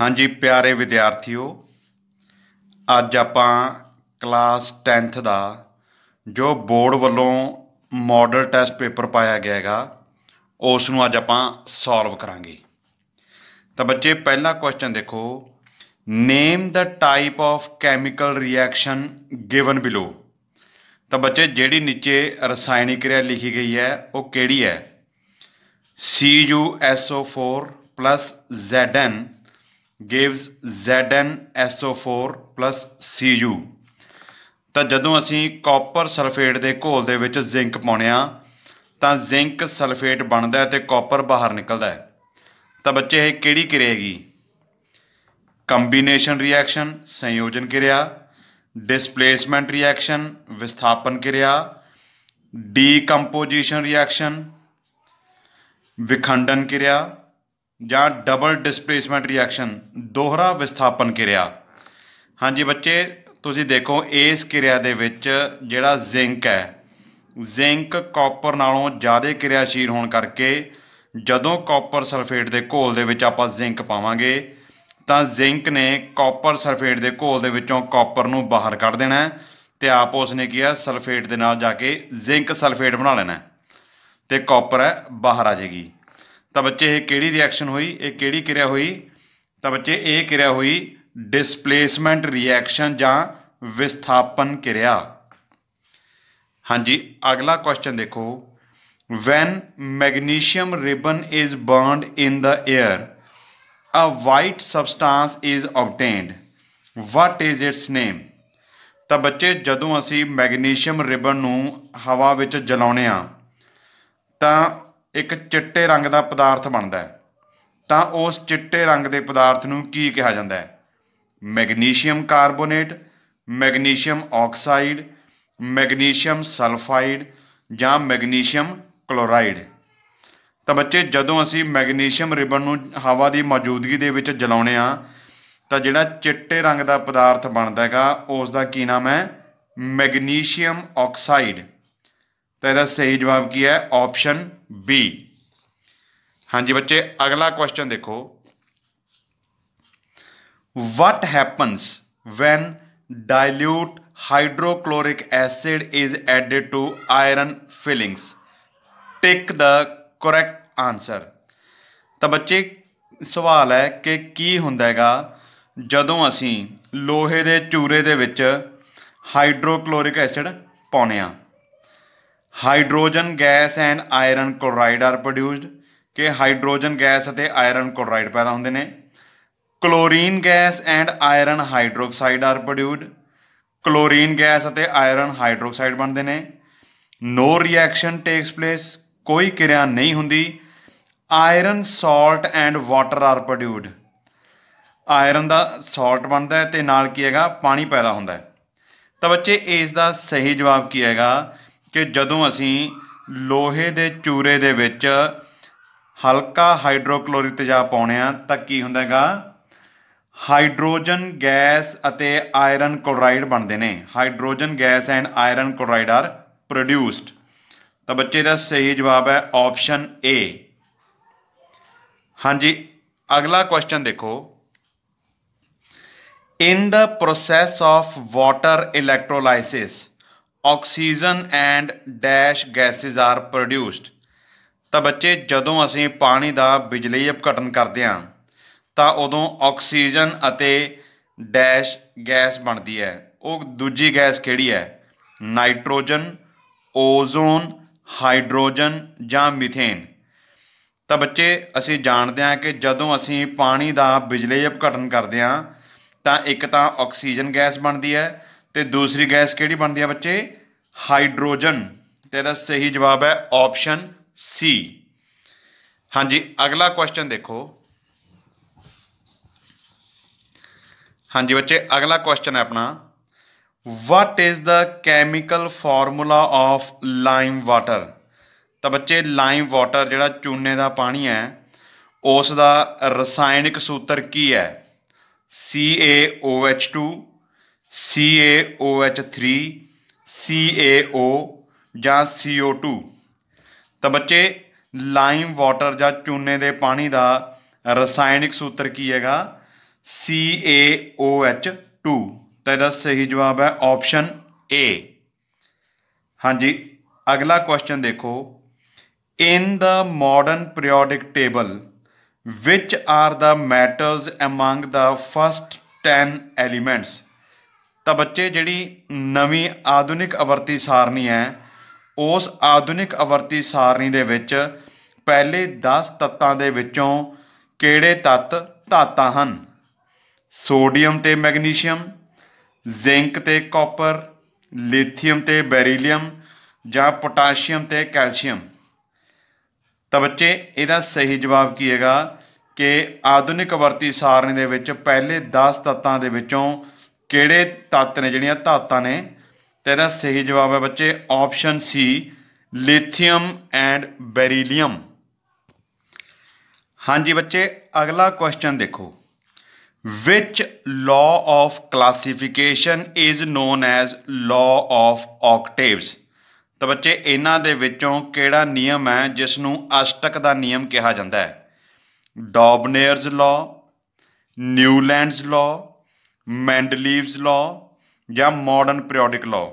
ਹਾਂਜੀ ਪਿਆਰੇ ਵਿਦਿਆਰਥੀਓ ਅੱਜ ਆਪਾਂ ਕਲਾਸ 10th ਦਾ ਜੋ ਬੋਰਡ ਵੱਲੋਂ ਮਾਡਲ ਟੈਸਟ ਪੇਪਰ ਪਾਇਆ ਗਿਆ ਹੈਗਾ ਉਸ ਨੂੰ ਅੱਜ ਆਪਾਂ ਸੋਲਵ ਕਰਾਂਗੇ ਤਾਂ ਬੱਚੇ ਪਹਿਲਾ ਕੁਐਸਚਨ ਦੇਖੋ ਨੇਮ ਦਾ type of chemical reaction given below ਤਾਂ ਬੱਚੇ ਜਿਹੜੀ ਨੀਚੇ ਰਸਾਇਣਿਕ ਕਿਰਿਆ ਲਿਖੀ ਗਈ ਹੈ ਉਹ ਕਿਹੜੀ ਹੈ CuSO4 ZN gives ZnSO4 Cu ਤਾਂ ਜਦੋਂ ਅਸੀਂ ਕਾਪਰ ਸਲਫੇਟ ਦੇ ਘੋਲ ਦੇ ਵਿੱਚ ਜ਼ਿੰਕ ਪਾਉਨੇ ਆ ਤਾਂ ਜ਼ਿੰਕ ਸਲਫੇਟ ਬਣਦਾ ਹੈ ਤੇ ਕਾਪਰ ਬਾਹਰ ਨਿਕਲਦਾ ਹੈ ਤਾਂ ਬੱਚੇ ਇਹ ਕਿਹੜੀ ਕਿਰਿਆ ਹੈਗੀ ਕੰਬੀਨੇਸ਼ਨ ਰਿਐਕਸ਼ਨ ਸੰਯੋਜਨ ਕਿਰਿਆ ਡਿਸਪਲੇਸਮੈਂਟ ਰਿਐਕਸ਼ਨ ਵਿਸਥਾਪਨ ਕਿਰਿਆ ਡੀਕੰਪੋਜੀਸ਼ਨ ਰਿਐਕਸ਼ਨ ਵਿਖੰਡਨ ਕਿਰਿਆ ਜਾਂ ਡਬਲ ਡਿਸਪਲੇਸਮੈਂਟ ਰਿਐਕਸ਼ਨ ਦੋਹਰਾ ਵਿਸਥਾਪਨ ਕਿਰਿਆ ਹਾਂਜੀ ਬੱਚੇ ਤੁਸੀਂ ਦੇਖੋ ਇਸ ਕਿਰਿਆ ਦੇ ਵਿੱਚ ਜਿਹੜਾ ਜ਼ਿੰਕ ਹੈ ਜ਼ਿੰਕ ਕਾਪਰ ਨਾਲੋਂ ਜ਼ਿਆਦਾ ਕਿਰਿਆਸ਼ੀਲ ਹੋਣ ਕਰਕੇ ਜਦੋਂ ਕਾਪਰ ਸਲਫੇਟ ਦੇ ਘੋਲ ਦੇ ਵਿੱਚ ਆਪਾਂ ਜ਼ਿੰਕ ਪਾਵਾਂਗੇ ਤਾਂ ਜ਼ਿੰਕ ਨੇ ਕਾਪਰ ਸਲਫੇਟ ਦੇ ਘੋਲ ਦੇ ਵਿੱਚੋਂ ਕਾਪਰ ਨੂੰ ਬਾਹਰ ਕੱਢ ਦੇਣਾ ਤੇ ਆਪ ਉਸ ਨੇ ਕੀਆ ਸਲਫੇਟ ਦੇ ਨਾਲ ਜਾ ਕੇ ਜ਼ਿੰਕ ਸਲਫੇਟ ਬਣਾ ਲੈਣਾ ਤੇ ਕਾਪਰ ਹੈ ਬਾਹਰ ਆ ਜਾਏਗੀ ਤਾਂ ਬੱਚੇ ਇਹ ਕਿਹੜੀ ਰਿਐਕਸ਼ਨ ਹੋਈ ਇਹ ਕਿਹੜੀ ਕਿਰਿਆ ਹੋਈ ਤਾਂ ਬੱਚੇ ਇਹ ਕਿਰਿਆ ਹੋਈ ਡਿਸਪਲੇਸਮੈਂਟ ਰਿਐਕਸ਼ਨ ਜਾਂ ਵਿਸਥਾਪਨ ਕਿਰਿਆ ਹਾਂਜੀ ਅਗਲਾ ਕੁਐਸਚਨ ਦੇਖੋ when magnesium ribbon is burned in the air a white substance is obtained what is its name ਤਾਂ ਬੱਚੇ ਜਦੋਂ ਅਸੀਂ ਮੈਗਨੀਸ਼ੀਅਮ ਰਿਬਨ ਨੂੰ ਹਵਾ ਵਿੱਚ ਜਲਾਉਨੇ ਆ ਤਾਂ ਇੱਕ ਚਿੱਟੇ ਰੰਗ ਦਾ ਪਦਾਰਥ ਬਣਦਾ ਹੈ ਤਾਂ ਉਸ ਚਿੱਟੇ ਰੰਗ ਦੇ ਪਦਾਰਥ ਨੂੰ ਕੀ ਕਿਹਾ ਜਾਂਦਾ ਹੈ magnesium carbonate magnesium oxide magnesium sulphide ਜਾਂ ਮੈਗਨੀਸ਼ੀਅਮ ਕਲੋਰਾਈਡ ਤਾਂ ਬੱਚੇ ਜਦੋਂ ਅਸੀਂ ਮੈਗਨੀਸ਼ੀਅਮ ਰਿਬਨ ਨੂੰ ਹਵਾ ਦੀ ਮੌਜੂਦਗੀ ਦੇ ਵਿੱਚ ਜਲਾਉਨੇ ਆ ਤਾਂ ਜਿਹੜਾ ਚਿੱਟੇ ਰੰਗ ਦਾ ਪਦਾਰਥ ਬਣਦਾ ਹੈਗਾ ਉਸ ਦਾ ਕੀ ਨਾਮ ਹੈ ਮੈਗਨੀਸ਼ੀਅਮ ਆਕਸਾਈਡ ਤਾਂ ਇਹਦਾ ਸਹੀ ਜਵਾਬ ਕੀ ਹੈ ਆਪਸ਼ਨ ਬੀ ਹਾਂਜੀ ਬੱਚੇ ਅਗਲਾ ਕੁਐਸਚਨ ਦੇਖੋ what happens when dilute hydrochloric acid is added to iron filings tick the correct answer ਤਾਂ ਬੱਚੇ ਸਵਾਲ ਹੈ ਕਿ ਕੀ ਹੁੰਦਾਗਾ ਜਦੋਂ ਅਸੀਂ ਲੋਹੇ ਦੇ ਚੂਰੇ ਦੇ ਵਿੱਚ ਹਾਈਡਰੋਕਲੋਰਿਕ ਐਸਿਡ ਪਾਉਨੇ ਆ hydrogen gas and iron chloride are produced ਕਿ ਹਾਈਡਰੋਜਨ ਗੈਸ ਅਤੇ ਆਇਰਨ ਕਲੋਰਾਈਡ ਪੈਦਾ ਹੁੰਦੇ ਨੇ chlorine gas and iron hydroxide are produced chlorine gas ਅਤੇ ਆਇਰਨ ਹਾਈਡਰੋਕਸਾਈਡ ਬਣਦੇ ਨੇ ਨੋ ਰਿਐਕਸ਼ਨ ਟੇਕਸ ਪਲੇਸ ਕੋਈ ਕਿਰਿਆ ਨਹੀਂ ਹੁੰਦੀ iron salt and water are produced iron ਦਾ ਸਾਲਟ ਬਣਦਾ ਹੈ ਤੇ ਨਾਲ ਕੀ ਹੈਗਾ ਪਾਣੀ ਪੈਦਾ ਹੁੰਦਾ ਹੈ ਤਾਂ ਬੱਚੇ ਇਸ ਦਾ ਸਹੀ ਜਵਾਬ ਕੀ ਹੈਗਾ ਕਿ ਜਦੋਂ ਅਸੀਂ ਲੋਹੇ ਦੇ ਚੂਰੇ ਦੇ ਵਿੱਚ ਹਲਕਾ ਹਾਈਡਰੋਕਲੋਰਿਕ ਤੇਜ਼ਾਬ ਪਾਉਂਦੇ ਆ ਤਾਂ ਕੀ ਹੁੰਦਾ ਹੈਗਾ ਹਾਈਡਰੋਜਨ ਗੈਸ ਅਤੇ ਆਇਰਨ ਕਲੋਰਾਈਡ ਬਣਦੇ ਨੇ hydrogen gas and iron chloride are produced ਤਾਂ ਬੱਚੇ ਦਾ ਸਹੀ ਜਵਾਬ ਹੈ ਆਪਸ਼ਨ ਏ ਹਾਂਜੀ ਅਗਲਾ ਕੁਐਸਚਨ ਦੇਖੋ in the process of water electrolysis oxygen and dash gases are produced ਤਾਂ ਬੱਚੇ ਜਦੋਂ ਅਸੀਂ ਪਾਣੀ ਦਾ ਬਿਜਲੀ ਅਪਕਟਨ ਕਰਦੇ ਹਾਂ ਤਾਂ ਉਦੋਂ ਆਕਸੀਜਨ ਅਤੇ ਡੈਸ਼ ਗੈਸ ਬਣਦੀ ਹੈ ਉਹ ਦੂਜੀ ਗੈਸ ਕਿਹੜੀ ਹੈ ਨਾਈਟ੍ਰੋਜਨ ਓਜ਼ੋਨ ਹਾਈਡਰੋਜਨ ਜਾਂ ਮੀਥੇਨ ਤਾਂ ਬੱਚੇ ਅਸੀਂ ਜਾਣਦੇ ਹਾਂ ਕਿ ਜਦੋਂ ਅਸੀਂ ਪਾਣੀ ਦਾ ਬਿਜਲੀ ਅਪਕਟਨ ਕਰਦੇ ਹਾਂ ਤਾਂ ਇੱਕ ਤਾਂ ਆਕਸੀਜਨ ਗੈਸ ਬਣਦੀ ਹੈ ਤੇ ਦੂਸਰੀ ਗੈਸ ਕਿਹੜੀ ਬਣਦੀ ਹੈ ਬੱਚੇ ਹਾਈਡਰੋਜਨ ਤੇ ਇਹਦਾ ਸਹੀ ਜਵਾਬ ਹੈ ਆਪਸ਼ਨ ਸੀ ਹਾਂਜੀ ਅਗਲਾ ਕੁਐਸਚਨ ਦੇਖੋ ਹਾਂਜੀ ਬੱਚੇ ਅਗਲਾ ਕੁਐਸਚਨ ਹੈ ਆਪਣਾ what is the chemical formula of lime water ਤਾਂ ਬੱਚੇ ਲਾਈਮ ਵਾਟਰ ਜਿਹੜਾ ਚੂਨੇ ਦਾ ਪਾਣੀ ਹੈ ਉਸ ਦਾ ਰਸਾਇਣਿਕ ਸੂਤਰ ਕੀ ਹੈ CaOH2 CaOH3 CaO ਜਾਂ CO2 ਤਾਂ ਬੱਚੇ ਲਾਈਮ ਵਾਟਰ ਜਾਂ ਚੂਨੇ ਦੇ ਪਾਣੀ ਦਾ ਰਸਾਇਣਿਕ ਸੂਤਰ ਕੀ ਹੈਗਾ CaOH2 ਤਾਂ ਇਹਦਾ ਸਹੀ ਜਵਾਬ ਹੈ ਆਪਸ਼ਨ A ਹਾਂਜੀ ਅਗਲਾ ਕੁਐਸਚਨ ਦੇਖੋ in the modern periodic table which are the metals among the first 10 elements ਤਾਂ ਬੱਚੇ ਜਿਹੜੀ ਨਵੀਂ ਆਧੁਨਿਕ ਅਵਰਤੀ ਸਾਰਣੀ ਹੈ ਉਸ ਆਧੁਨਿਕ ਅਵਰਤੀ ਸਾਰਣੀ ਦੇ ਵਿੱਚ ਪਹਿਲੇ 10 ਤੱਤਾਂ ਦੇ ਵਿੱਚੋਂ ਕਿਹੜੇ ਤੱਤ ਧਾਤਾਂ ਹਨ ਸੋਡੀਅਮ ਤੇ ਮੈਗਨੀਸ਼ੀਅਮ ਜ਼ਿੰਕ ਤੇ ਕਾਪਰ ਲਿਥੀਅਮ ਤੇ ਬੈਰੀਲੀਅਮ ਜਾਂ ਪੋਟਾਸ਼ੀਅਮ ਤੇ ਕੈਲਸ਼ੀਅਮ ਤਾਂ ਬੱਚੇ ਇਹਦਾ ਸਹੀ ਜਵਾਬ ਕੀ ਹੈਗਾ ਕਿ ਆਧੁਨਿਕ ਵਰਤੀ ਸਾਰਣੀ ਦੇ ਵਿੱਚ ਪਹਿਲੇ 10 ਤੱਤਾਂ ਦੇ ਵਿੱਚੋਂ ਕਿਹੜੇ ਤੱਤ ਨੇ ਜਿਹੜੀਆਂ ਧਾਤਾਂ ਨੇ ਤੇ ਇਹਦਾ ਸਹੀ ਜਵਾਬ ਹੈ ਬੱਚੇ option C lithium and beryllium ਹਾਂਜੀ ਬੱਚੇ ਅਗਲਾ ਕੁਐਸਚਨ ਦੇਖੋ which law of classification is known as law of octaves ਤਾਂ ਬੱਚੇ ਇਹਨਾਂ ਦੇ ਵਿੱਚੋਂ ਕਿਹੜਾ ਨਿਯਮ ਹੈ ਜਿਸ ਨੂੰ ਅਸ਼ਟਕ ਦਾ ਨਿਯਮ ਕਿਹਾ ਜਾਂਦਾ ਹੈ Dobereiner's law Newlands law Mendeleev's law ਜਾਂ ਮਾਡਰਨ ਪੀਰੀਓਡਿਕ ਲਾਅ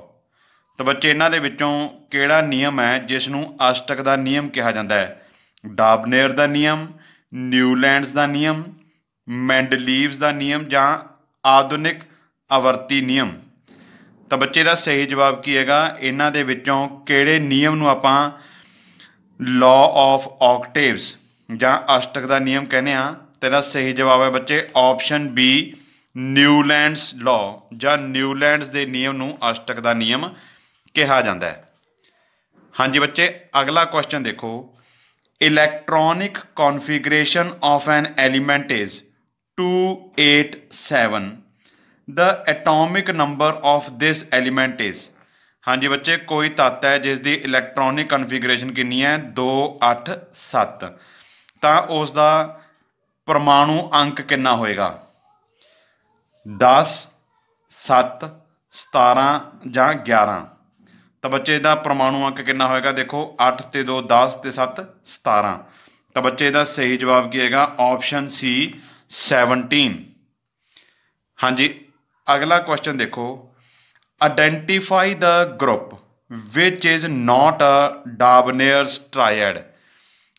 ਤਾਂ ਬੱਚੇ ਇਹਨਾਂ ਦੇ ਵਿੱਚੋਂ ਕਿਹੜਾ ਨਿਯਮ ਹੈ ਜਿਸ ਨੂੰ ਅਸ਼ਟਕ ਦਾ ਨਿਯਮ ਕਿਹਾ ਜਾਂਦਾ ਹੈ ਡਾਬਨੇਰ ਦਾ ਨਿਯਮ ਨਿਊਲੈਂਡਸ ਦਾ ਨਿਯਮ ਮੈਂਡਲੀਵਸ ਦਾ ਨਿਯਮ ਜਾਂ ਆਧੁਨਿਕ ਅਵਰਤੀ ਨਿਯਮ ਤਾਂ ਬੱਚੇ ਦਾ ਸਹੀ ਜਵਾਬ ਕੀ ਹੈਗਾ ਇਹਨਾਂ ਦੇ ਵਿੱਚੋਂ ਕਿਹੜੇ ਨਿਯਮ ਨੂੰ ਆਪਾਂ ਲਾਅ ਆਫ ਆਕਟੇਵਸ ਜਾਂ ਅਸ਼ਟਕ ਦਾ ਨਿਯਮ ਕਹਿੰਦੇ ਆ ਤੇਰਾ ਸਹੀ ਜਵਾਬ ਹੈ ਬੱਚੇ ਆਪਸ਼ਨ ਬੀ ਨਿਊਲੈਂਡਸ ਲਾਅ ਜਾਂ ਨਿਊਲੈਂਡਸ ਦੇ ਨਿਯਮ ਨੂੰ ਅਸ਼ਟਕ ਦਾ ਨਿਯਮ ਕਿਹਾ ਜਾਂਦਾ ਹੈ ਹਾਂਜੀ ਬੱਚੇ ਅਗਲਾ ਕੁਐਸਚਨ ਦੇਖੋ electronic configuration of an element is 287 the atomic number of this element is ਹਾਂਜੀ ਬੱਚੇ ਕੋਈ ਤੱਤ ਹੈ ਜਿਸ ਦੀ ਇਲੈਕਟ੍ਰੋਨਿਕ ਕਨਫੀਗਰੇਸ਼ਨ ਕਿੰਨੀ ਹੈ 287 ਤਾਂ ਉਸ ਦਾ ਪਰਮਾਣੂ ਅੰਕ ਕਿੰਨਾ ਹੋਏਗਾ 10 7 17 ਜਾਂ 11 ਤਾਂ ਬੱਚੇ ਦਾ ਪਰਮਾਣੂ ਅੰਕ ਕਿੰਨਾ ਹੋਏਗਾ ਦੇਖੋ 8 ਤੇ 2 10 ਤੇ 7 17 ਤਾਂ ਬੱਚੇ ਦਾ ਸਹੀ ਜਵਾਬ ਕੀ ਹੈਗਾ ਆਪਸ਼ਨ ਸੀ 17 ਹਾਂਜੀ ਅਗਲਾ ਕੁਐਸਚਨ ਦੇਖੋ identify the group which is not a Dobereiner's triad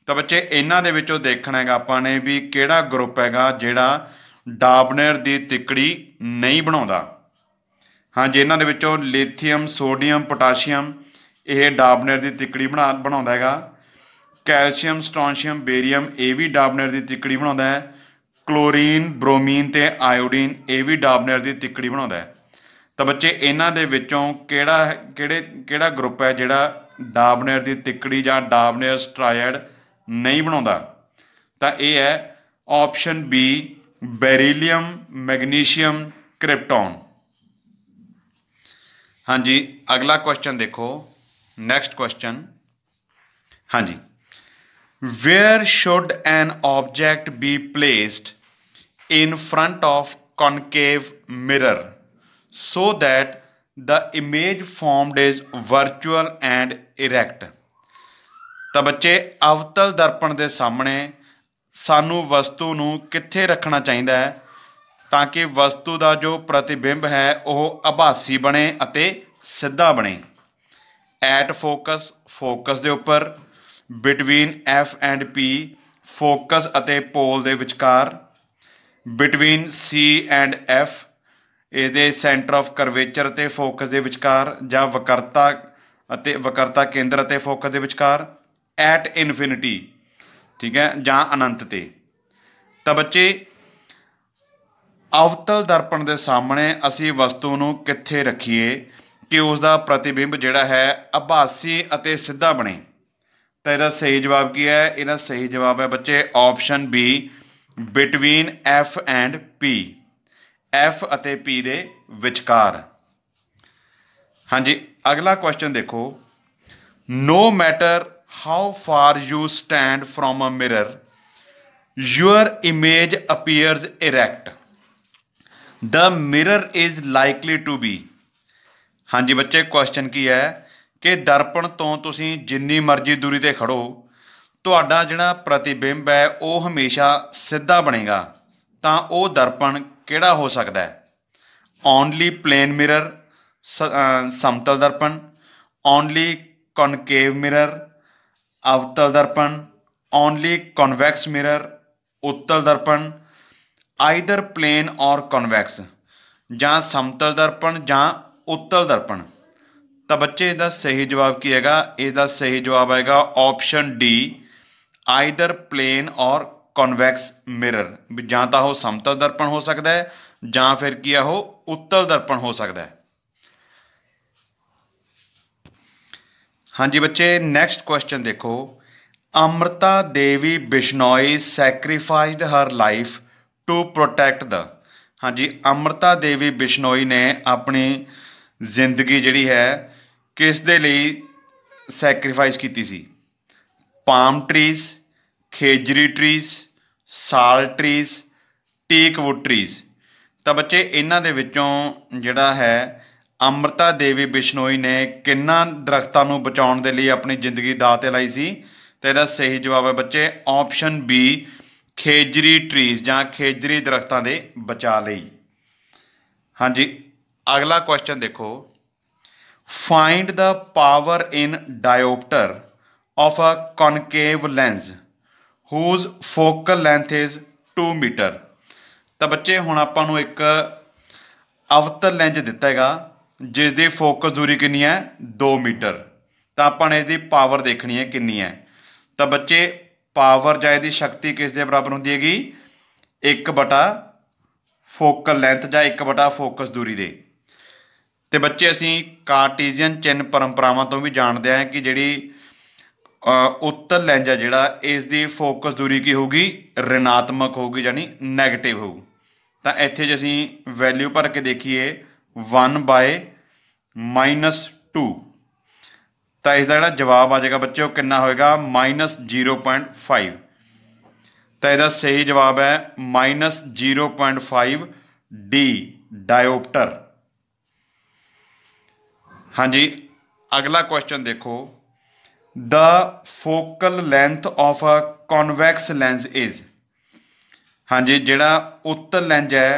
ਤਾਂ ਬੱਚੇ ਇਹਨਾਂ ਦੇ ਵਿੱਚੋਂ ਦੇਖਣਾ ਹੈਗਾ ਆਪਾਂ ਨੇ ਵੀ ਕਿਹੜਾ ਗਰੁੱਪ ਹੈਗਾ ਜਿਹੜਾ ਡਾਬਨਰ ਦੀ ਤਿੱਕੜੀ ਨਹੀਂ ਬਣਾਉਂਦਾ ਹਾਂ ਜੇ ਇਹਨਾਂ ਦੇ ਵਿੱਚੋਂ ਲੀਥੀਅਮ ਸੋਡੀਅਮ ਪੋਟਾਸ਼ੀਅਮ ਇਹ ਡਾਬਨਰ ਦੀ ਤਿੱਕੜੀ ਬਣਾ ਬਣਾਉਂਦਾ ਹੈਗਾ ਕੈਲਸ਼ੀਅਮ ਸਟ੍ਰੋਂਸ਼ੀਅਮ ਬੇਰੀਅਮ ਇਹ ਵੀ ਡਾਬਨਰ ਦੀ ਤਿੱਕੜੀ ਬਣਾਉਂਦਾ ਹੈ ਕਲੋਰੀਨ ਬ੍ਰੋਮੀਨ ਤੇ ਆਇਓਡੀਨ ਇਹ ਵੀ ਡਾਬਨਰ ਦੀ ਤਿੱਕੜੀ ਬਣਾਉਂਦਾ ਹੈ ਤਾਂ ਬੱਚੇ ਇਹਨਾਂ ਦੇ ਵਿੱਚੋਂ ਕਿਹੜਾ ਕਿਹੜੇ ਕਿਹੜਾ ਗਰੁੱਪ ਹੈ ਜਿਹੜਾ ਡਾਬਨਰ ਦੀ ਤਿੱਕੜੀ ਜਾਂ ਡਾਬਨਰ ਸਟ੍ਰਾਇਡ ਨਹੀਂ ਬਣਾਉਂਦਾ ਤਾਂ ਇਹ ਹੈ option B beryllium magnesium krypton ਹਾਂਜੀ ਅਗਲਾ ਕੁਐਸਚਨ ਦੇਖੋ ਨੈਕਸਟ ਕੁਐਸਚਨ ਹਾਂਜੀ where should an object be placed in front of concave mirror so that the image formed is virtual and erect ਤਾਂ ਬੱਚੇ ਅਵਤਲ ਦਰਪਣ ਦੇ ਸਾਹਮਣੇ ਸਾਨੂੰ ਵਸਤੂ ਨੂੰ ਕਿੱਥੇ ਰੱਖਣਾ ਚਾਹੀਦਾ ਹੈ ਤਾਂ ਕਿ ਵਸਤੂ ਦਾ ਜੋ ਪ੍ਰਤੀਬਿੰਬ ਹੈ ਉਹ ਆਭਾਸੀ ਬਣੇ ਅਤੇ ਸਿੱਧਾ ਬਣੇ ਐਟ ਫੋਕਸ ਫੋਕਸ ਦੇ ਉੱਪਰ between F and P focus ਅਤੇ ਪੋਲ ਦੇ ਵਿਚਕਾਰ ਬਿਟਵੀਨ ਸੀ ਐਂਡ ਐਫ ਇਹਦੇ ਸੈਂਟਰ ਆਫ ਕਰਵੇਚਰ ਤੇ ਫੋਕਸ ਦੇ ਵਿਚਕਾਰ ਜਾਂ ਵਕਰਤਾ ਅਤੇ ਵਕਰਤਾ ਕੇਂਦਰ ਅਤੇ ਫੋਕਸ ਦੇ ਵਿਚਕਾਰ ਐਟ ਇਨਫਿਨਿਟੀ ਠੀਕ ਹੈ ਜਾਂ ਅਨੰਤ ਤੇ ਤਾਂ ਬੱਚੇ ਅਵਤਲ ਦਰਪਣ ਦੇ ਸਾਹਮਣੇ ਅਸੀਂ ਵਸਤੂ ਨੂੰ ਕਿੱਥੇ ਰੱਖੀਏ ਕਿ ਉਸ ਦਾ ਪ੍ਰਤੀਬਿੰਬ ਜਿਹੜਾ ਹੈ ਆਭਾਸੀ ਅਤੇ ਸਿੱਧਾ ਬਣੇ ਤਾਂ ਇਹਦਾ ਸਹੀ ਜਵਾਬ ਕੀ ਹੈ ਇਹਦਾ ਸਹੀ ਜਵਾਬ ਹੈ ਬੱਚੇ option B between F and P F ਅਤੇ ਪੀ ਦੇ ਵਿਚਕਾਰ ਹਾਂਜੀ ਅਗਲਾ ਕੁਐਸਚਨ ਦੇਖੋ no matter how far you stand from a mirror your image appears erect the mirror is likely to be ਹਾਂਜੀ ਬੱਚੇ ਕੁਐਸਚਨ ਕੀ ਹੈ ਕਿ ਦਰਪਣ ਤੋਂ ਤੁਸੀਂ ਜਿੰਨੀ ਮਰਜ਼ੀ ਦੂਰੀ ਤੇ ਖੜੋ ਤੁਹਾਡਾ ਜਿਹੜਾ ਪ੍ਰਤੀਬਿੰਬ ਹੈ ਉਹ ਹਮੇਸ਼ਾ ਸਿੱਧਾ ਬਣੇਗਾ ਤਾਂ ਉਹ ਦਰਪਣ ਕਿਹੜਾ ਹੋ ਸਕਦਾ ਹੈ ਓਨਲੀ ਪਲੇਨ ਮਿਰਰ ਸਮਤਲ ਦਰਪਣ ਓਨਲੀ ਕਨਕੇਵ ਮਿਰਰ अवतल दर्पण only convex mirror उत्तल दर्पण आइदर प्लेन और कॉन्वैक्स ਜਾਂ ਸਮਤਲ ਦਰਪਣ ਜਾਂ ਉੱਤਲ ਦਰਪਣ ਤਾਂ ਬੱਚੇ ਇਹਦਾ ਸਹੀ ਜਵਾਬ ਕੀ ਹੈਗਾ ਇਹਦਾ ਸਹੀ ਜਵਾਬ ਆਏਗਾ option D either plane or convex mirror ਜਾਂ ਤਾਂ ਉਹ ਸਮਤਲ ਦਰਪਣ ਹੋ ਸਕਦਾ ਹੈ ਜਾਂ ਫਿਰ ਕੀ ਆ ਉਹ ਉੱਤਲ ਦਰਪਣ ਹੋ ਸਕਦਾ ਹੈ ਹਾਂਜੀ ਬੱਚੇ ਨੈਕਸਟ ਕੁਐਸਚਨ ਦੇਖੋ Amrita Devi Bishnoi sacrificed her life to protect the ਹਾਂਜੀ ਅਮਰਤਾ ਦੇਵੀ ਬਿਸ਼ਨੋਈ ਨੇ ਆਪਣੀ ਜ਼ਿੰਦਗੀ ਜਿਹੜੀ ਹੈ ਕਿਸ ਦੇ ਲਈ ਸੈਕਰੀਫਾਈਸ ਕੀਤੀ ਸੀ palm trees khejri trees sal trees teak wood trees ਤਾਂ ਬੱਚੇ ਇਹਨਾਂ ਦੇ ਵਿੱਚੋਂ ਜਿਹੜਾ ਹੈ ਅਮਰਤਾ ਦੇਵੀ ਬਿਸ਼ਨੋਈ ਨੇ ਕਿੰਨਾ ਦਰਖਤਾਂ ਨੂੰ ਬਚਾਉਣ ਦੇ ਲਈ ਆਪਣੀ ਜ਼ਿੰਦਗੀ ਦਾਅ ਤੇ ਲਾਈ ਸੀ ਤੇ ਇਹਦਾ ਸਹੀ ਜਵਾਬ ਹੈ ਬੱਚੇ ਆਪਸ਼ਨ ਬੀ ਖੇਜਰੀ ਟਰੀਜ਼ ਜਾਂ ਖੇਜਰੀ ਦਰਖਤਾਂ ਦੇ ਬਚਾ ਲਈ ਹਾਂਜੀ ਅਗਲਾ ਕੁਐਸਚਨ ਦੇਖੋ find the power in dioptre of a concave lens whose focal length is 2 metre ਤਾਂ ਬੱਚੇ ਹੁਣ ਆਪਾਂ ਨੂੰ ਇੱਕ ਅਵਤਲ ਲੈਂਜ ਦਿੱਤਾ ਹੈਗਾ ਜਿਸ ਦੀ ਫੋਕਸ ਦੂਰੀ ਕਿੰਨੀ ਹੈ 2 ਮੀਟਰ ਤਾਂ ਆਪਾਂ ਨੇ ਇਹਦੀ ਪਾਵਰ ਦੇਖਣੀ ਹੈ ਕਿੰਨੀ ਹੈ ਤਾਂ ਬੱਚੇ ਪਾਵਰ ਜਾਂ ਇਹਦੀ ਸ਼ਕਤੀ ਕਿਸ ਦੇ ਬਰਾਬਰ ਹੁੰਦੀ ਹੈਗੀ 1 ਬਟਾ ਫੋਕਲ ਲੈਂਥ ਜਾਂ 1 ਬਟਾ ਫੋਕਸ ਦੂਰੀ ਦੇ ਤੇ ਬੱਚੇ ਅਸੀਂ ਕਾਰਟੀਜ਼ੀਅਨ ਚਿੰਨ ਪਰੰਪਰਾਵਾਂ ਤੋਂ ਵੀ ਜਾਣਦੇ ਆ ਕਿ ਜਿਹੜੀ ਉੱਤਲ ਲੈਂਜ ਹੈ ਜਿਹੜਾ ਇਸ ਦੀ ਫੋਕਸ ਦੂਰੀ ਕੀ ਹੋਊਗੀ ਰਿਣਾਤਮਕ ਹੋਊਗੀ ਯਾਨੀ ਨੈਗੇਟਿਵ ਹੋਊ ਤਾਂ ਇੱਥੇ ਜੇ ਅਸੀਂ ਵੈਲਿਊ ਭਰ ਕੇ ਦੇਖੀਏ 1 ਬਾਏ -2 ਤਾਂ ਇਸ ਦਾ ਜਿਹੜਾ ਜਵਾਬ ਆ ਜਾਏਗਾ ਬੱਚਿਓ ਕਿੰਨਾ ਹੋਏਗਾ -0.5 ਤਾਂ ਇਹਦਾ ਸਹੀ ਜਵਾਬ ਹੈ -0.5 ਡੀ ਡਾਇਓਪਟਰ ਹਾਂਜੀ ਅਗਲਾ ਕੁਐਸਚਨ ਦੇਖੋ the focal length of a convex lens is ਹਾਂਜੀ ਜਿਹੜਾ ਉੱਤਲ ਲੈਂਜ ਹੈ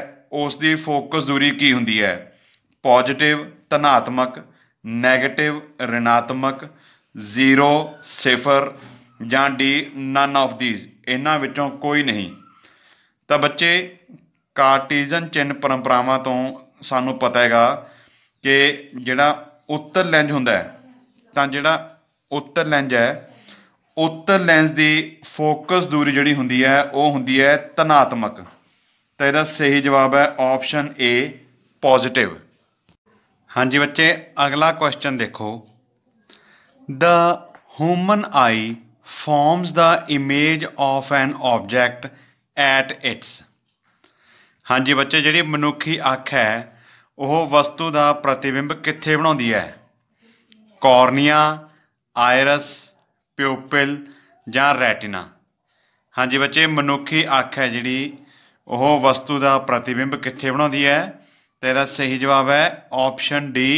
ਉਸ ਦੀ ਫੋਕਸ ਦੂਰੀ ਕੀ ਹੁੰਦੀ ਹੈ ਪੋਜ਼ਿਟਿਵ ਧਨਾਤਮਕ ਨੈਗੇਟਿਵ ਰਿਣਾਤਮਕ 0 ਸਿਫਰ ਜਾਂ ਡੀ ਨਨ ਆਫ ਥੀਸ ਇਹਨਾਂ ਵਿੱਚੋਂ ਕੋਈ ਨਹੀਂ ਤਾਂ ਬੱਚੇ ਕਾਰਟੀਜ਼ਨ ਚਿੰਨ ਪਰੰਪਰਾਵਾਂ ਤੋਂ ਸਾਨੂੰ ਪਤਾ ਹੈਗਾ ਕਿ ਜਿਹੜਾ ਉੱਤਰ ਲੈਂਜ ਹੁੰਦਾ ਹੈ ਤਾਂ ਜਿਹੜਾ ਉੱਤਰ ਲੈਂਜ ਹੈ ਉੱਤਰ ਲੈਂਜ ਦੀ ਫੋਕਸ ਦੂਰੀ ਜਿਹੜੀ ਹੁੰਦੀ ਹੈ ਉਹ ਹੁੰਦੀ ਹੈ ਧਨਾਤਮਕ ਤਾਂ ਇਹਦਾ ਸਹੀ ਜਵਾਬ ਹੈ ਆਪਸ਼ਨ ਏ ਪੋਜ਼ਿਟਿਵ ਹਾਂਜੀ ਬੱਚੇ ਅਗਲਾ ਕੁਐਸਚਨ ਦੇਖੋ the human eye forms the image of an object at its ਹਾਂਜੀ ਬੱਚੇ ਜਿਹੜੀ ਮਨੁੱਖੀ ਅੱਖ ਹੈ ਉਹ ਵਸਤੂ ਦਾ ਪ੍ਰਤੀਬਿੰਬ ਕਿੱਥੇ ਬਣਾਉਂਦੀ ਹੈ ਕੌਰਨੀਆ ਆਇਰਸ ਪਿਊਪਿਲ ਜਾਂ ਰੈਟਿਨਾ ਹਾਂਜੀ ਬੱਚੇ ਮਨੁੱਖੀ ਅੱਖ ਹੈ ਜਿਹੜੀ ਉਹ ਵਸਤੂ ਦਾ ਪ੍ਰਤੀਬਿੰਬ ਕਿੱਥੇ ਬਣਾਉਂਦੀ ਹੈ तो यदा सही जवाब है ऑप्शन डी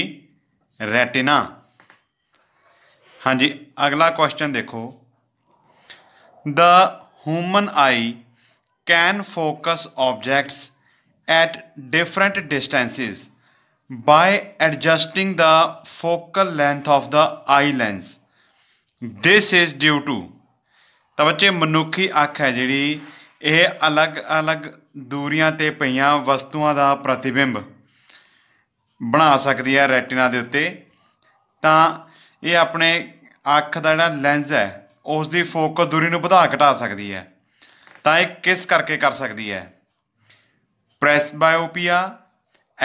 रेटिना हाँ जी अगला क्वेश्चन देखो the human eye can focus objects at different distances by adjusting the focal length of the eye lens this is due to तो बच्चे मनुखी अख है जी ये अलग अलग ਦੂਰੀਆਂ ਤੇ ਪਈਆਂ ਵਸਤੂਆਂ ਦਾ ਪ੍ਰਤੀਬਿੰਬ ਬਣਾ ਸਕਦੀ ਹੈ ਰੈਟਿਨਾ ਦੇ ਉੱਤੇ ਤਾਂ ਇਹ ਆਪਣੇ ਅੱਖ ਦਾ ਜਿਹੜਾ ਲੈਂਸ ਹੈ ਉਸ ਦੀ ਫੋਕਸ ਦੂਰੀ ਨੂੰ ਵਧਾ ਘਟਾ ਸਕਦੀ ਹੈ ਤਾਂ ਇਹ ਕਿਸ ਕਰਕੇ ਕਰ ਸਕਦੀ ਹੈ ਪ੍ਰੈਸਬਾਇਓਪੀਆ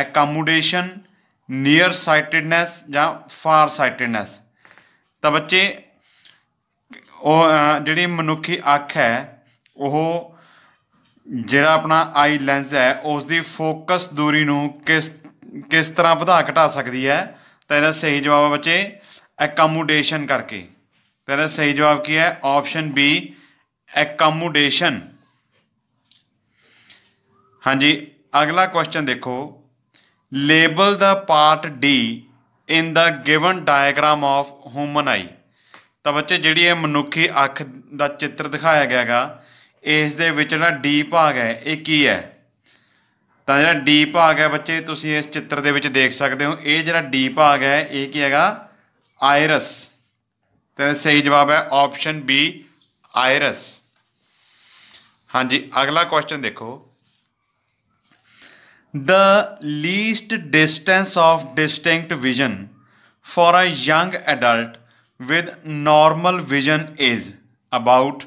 ਅਕਮੋਡੇਸ਼ਨ ਨੀਅਰ ਸਾਈਟਡਨੈਸ ਜਾਂ ਫਾਰ ਸਾਈਟਡਨੈਸ ਤਾਂ ਬੱਚੇ ਉਹ ਜਿਹੜੀ ਮਨੁੱਖੀ ਅੱਖ ਹੈ ਉਹ ਜਿਹੜਾ ਆਪਣਾ ਆਈ ਲੈਂਸ ਹੈ ਉਸ ਦੀ ਫੋਕਸ ਦੂਰੀ ਨੂੰ ਕਿਸ ਕਿਸ ਤਰ੍ਹਾਂ ਵਧਾ ਘਟਾ ਸਕਦੀ ਹੈ ਤਾਂ ਇਹਦਾ ਸਹੀ ਜਵਾਬ ਹੈ ਬੱਚੇ ਅਕਮੋਡੇਸ਼ਨ ਕਰਕੇ ਤਾਂ ਇਹਦਾ ਸਹੀ ਜਵਾਬ ਕੀ ਹੈ ਆਪਸ਼ਨ ਬੀ ਅਕਮੋਡੇਸ਼ਨ ਹਾਂਜੀ ਅਗਲਾ ਕੁਐਸਚਨ ਦੇਖੋ label the part D in the given diagram of human eye ਤਾਂ ਬੱਚੇ ਜਿਹੜੀ ਇਹ ਮਨੁੱਖੀ ਅੱਖ ਦਾ ਚਿੱਤਰ ਦਿਖਾਇਆ ਗਿਆ ਹੈਗਾ ਇਸ ਦੇ ਵਿੱਚ ਜਿਹੜਾ ਡੀ ਭਾਗ ਹੈ ਇਹ ਕੀ ਹੈ ਤਾਂ ਜਿਹੜਾ ਡੀ ਭਾਗ ਹੈ ਬੱਚੇ ਤੁਸੀਂ ਇਸ ਚਿੱਤਰ ਦੇ ਵਿੱਚ ਦੇਖ ਸਕਦੇ ਹੋ ਇਹ ਜਿਹੜਾ ਡੀ ਭਾਗ ਹੈ ਇਹ ਕੀ ਹੈਗਾ ਆਇਰਸ ਤਾਂ ਸਹੀ ਜਵਾਬ ਹੈ ਆਪਸ਼ਨ ਬੀ ਆਇਰਸ ਹਾਂਜੀ ਅਗਲਾ ਕੁਐਸਚਨ ਦੇਖੋ the least distance of distinct vision for a young adult with normal vision is about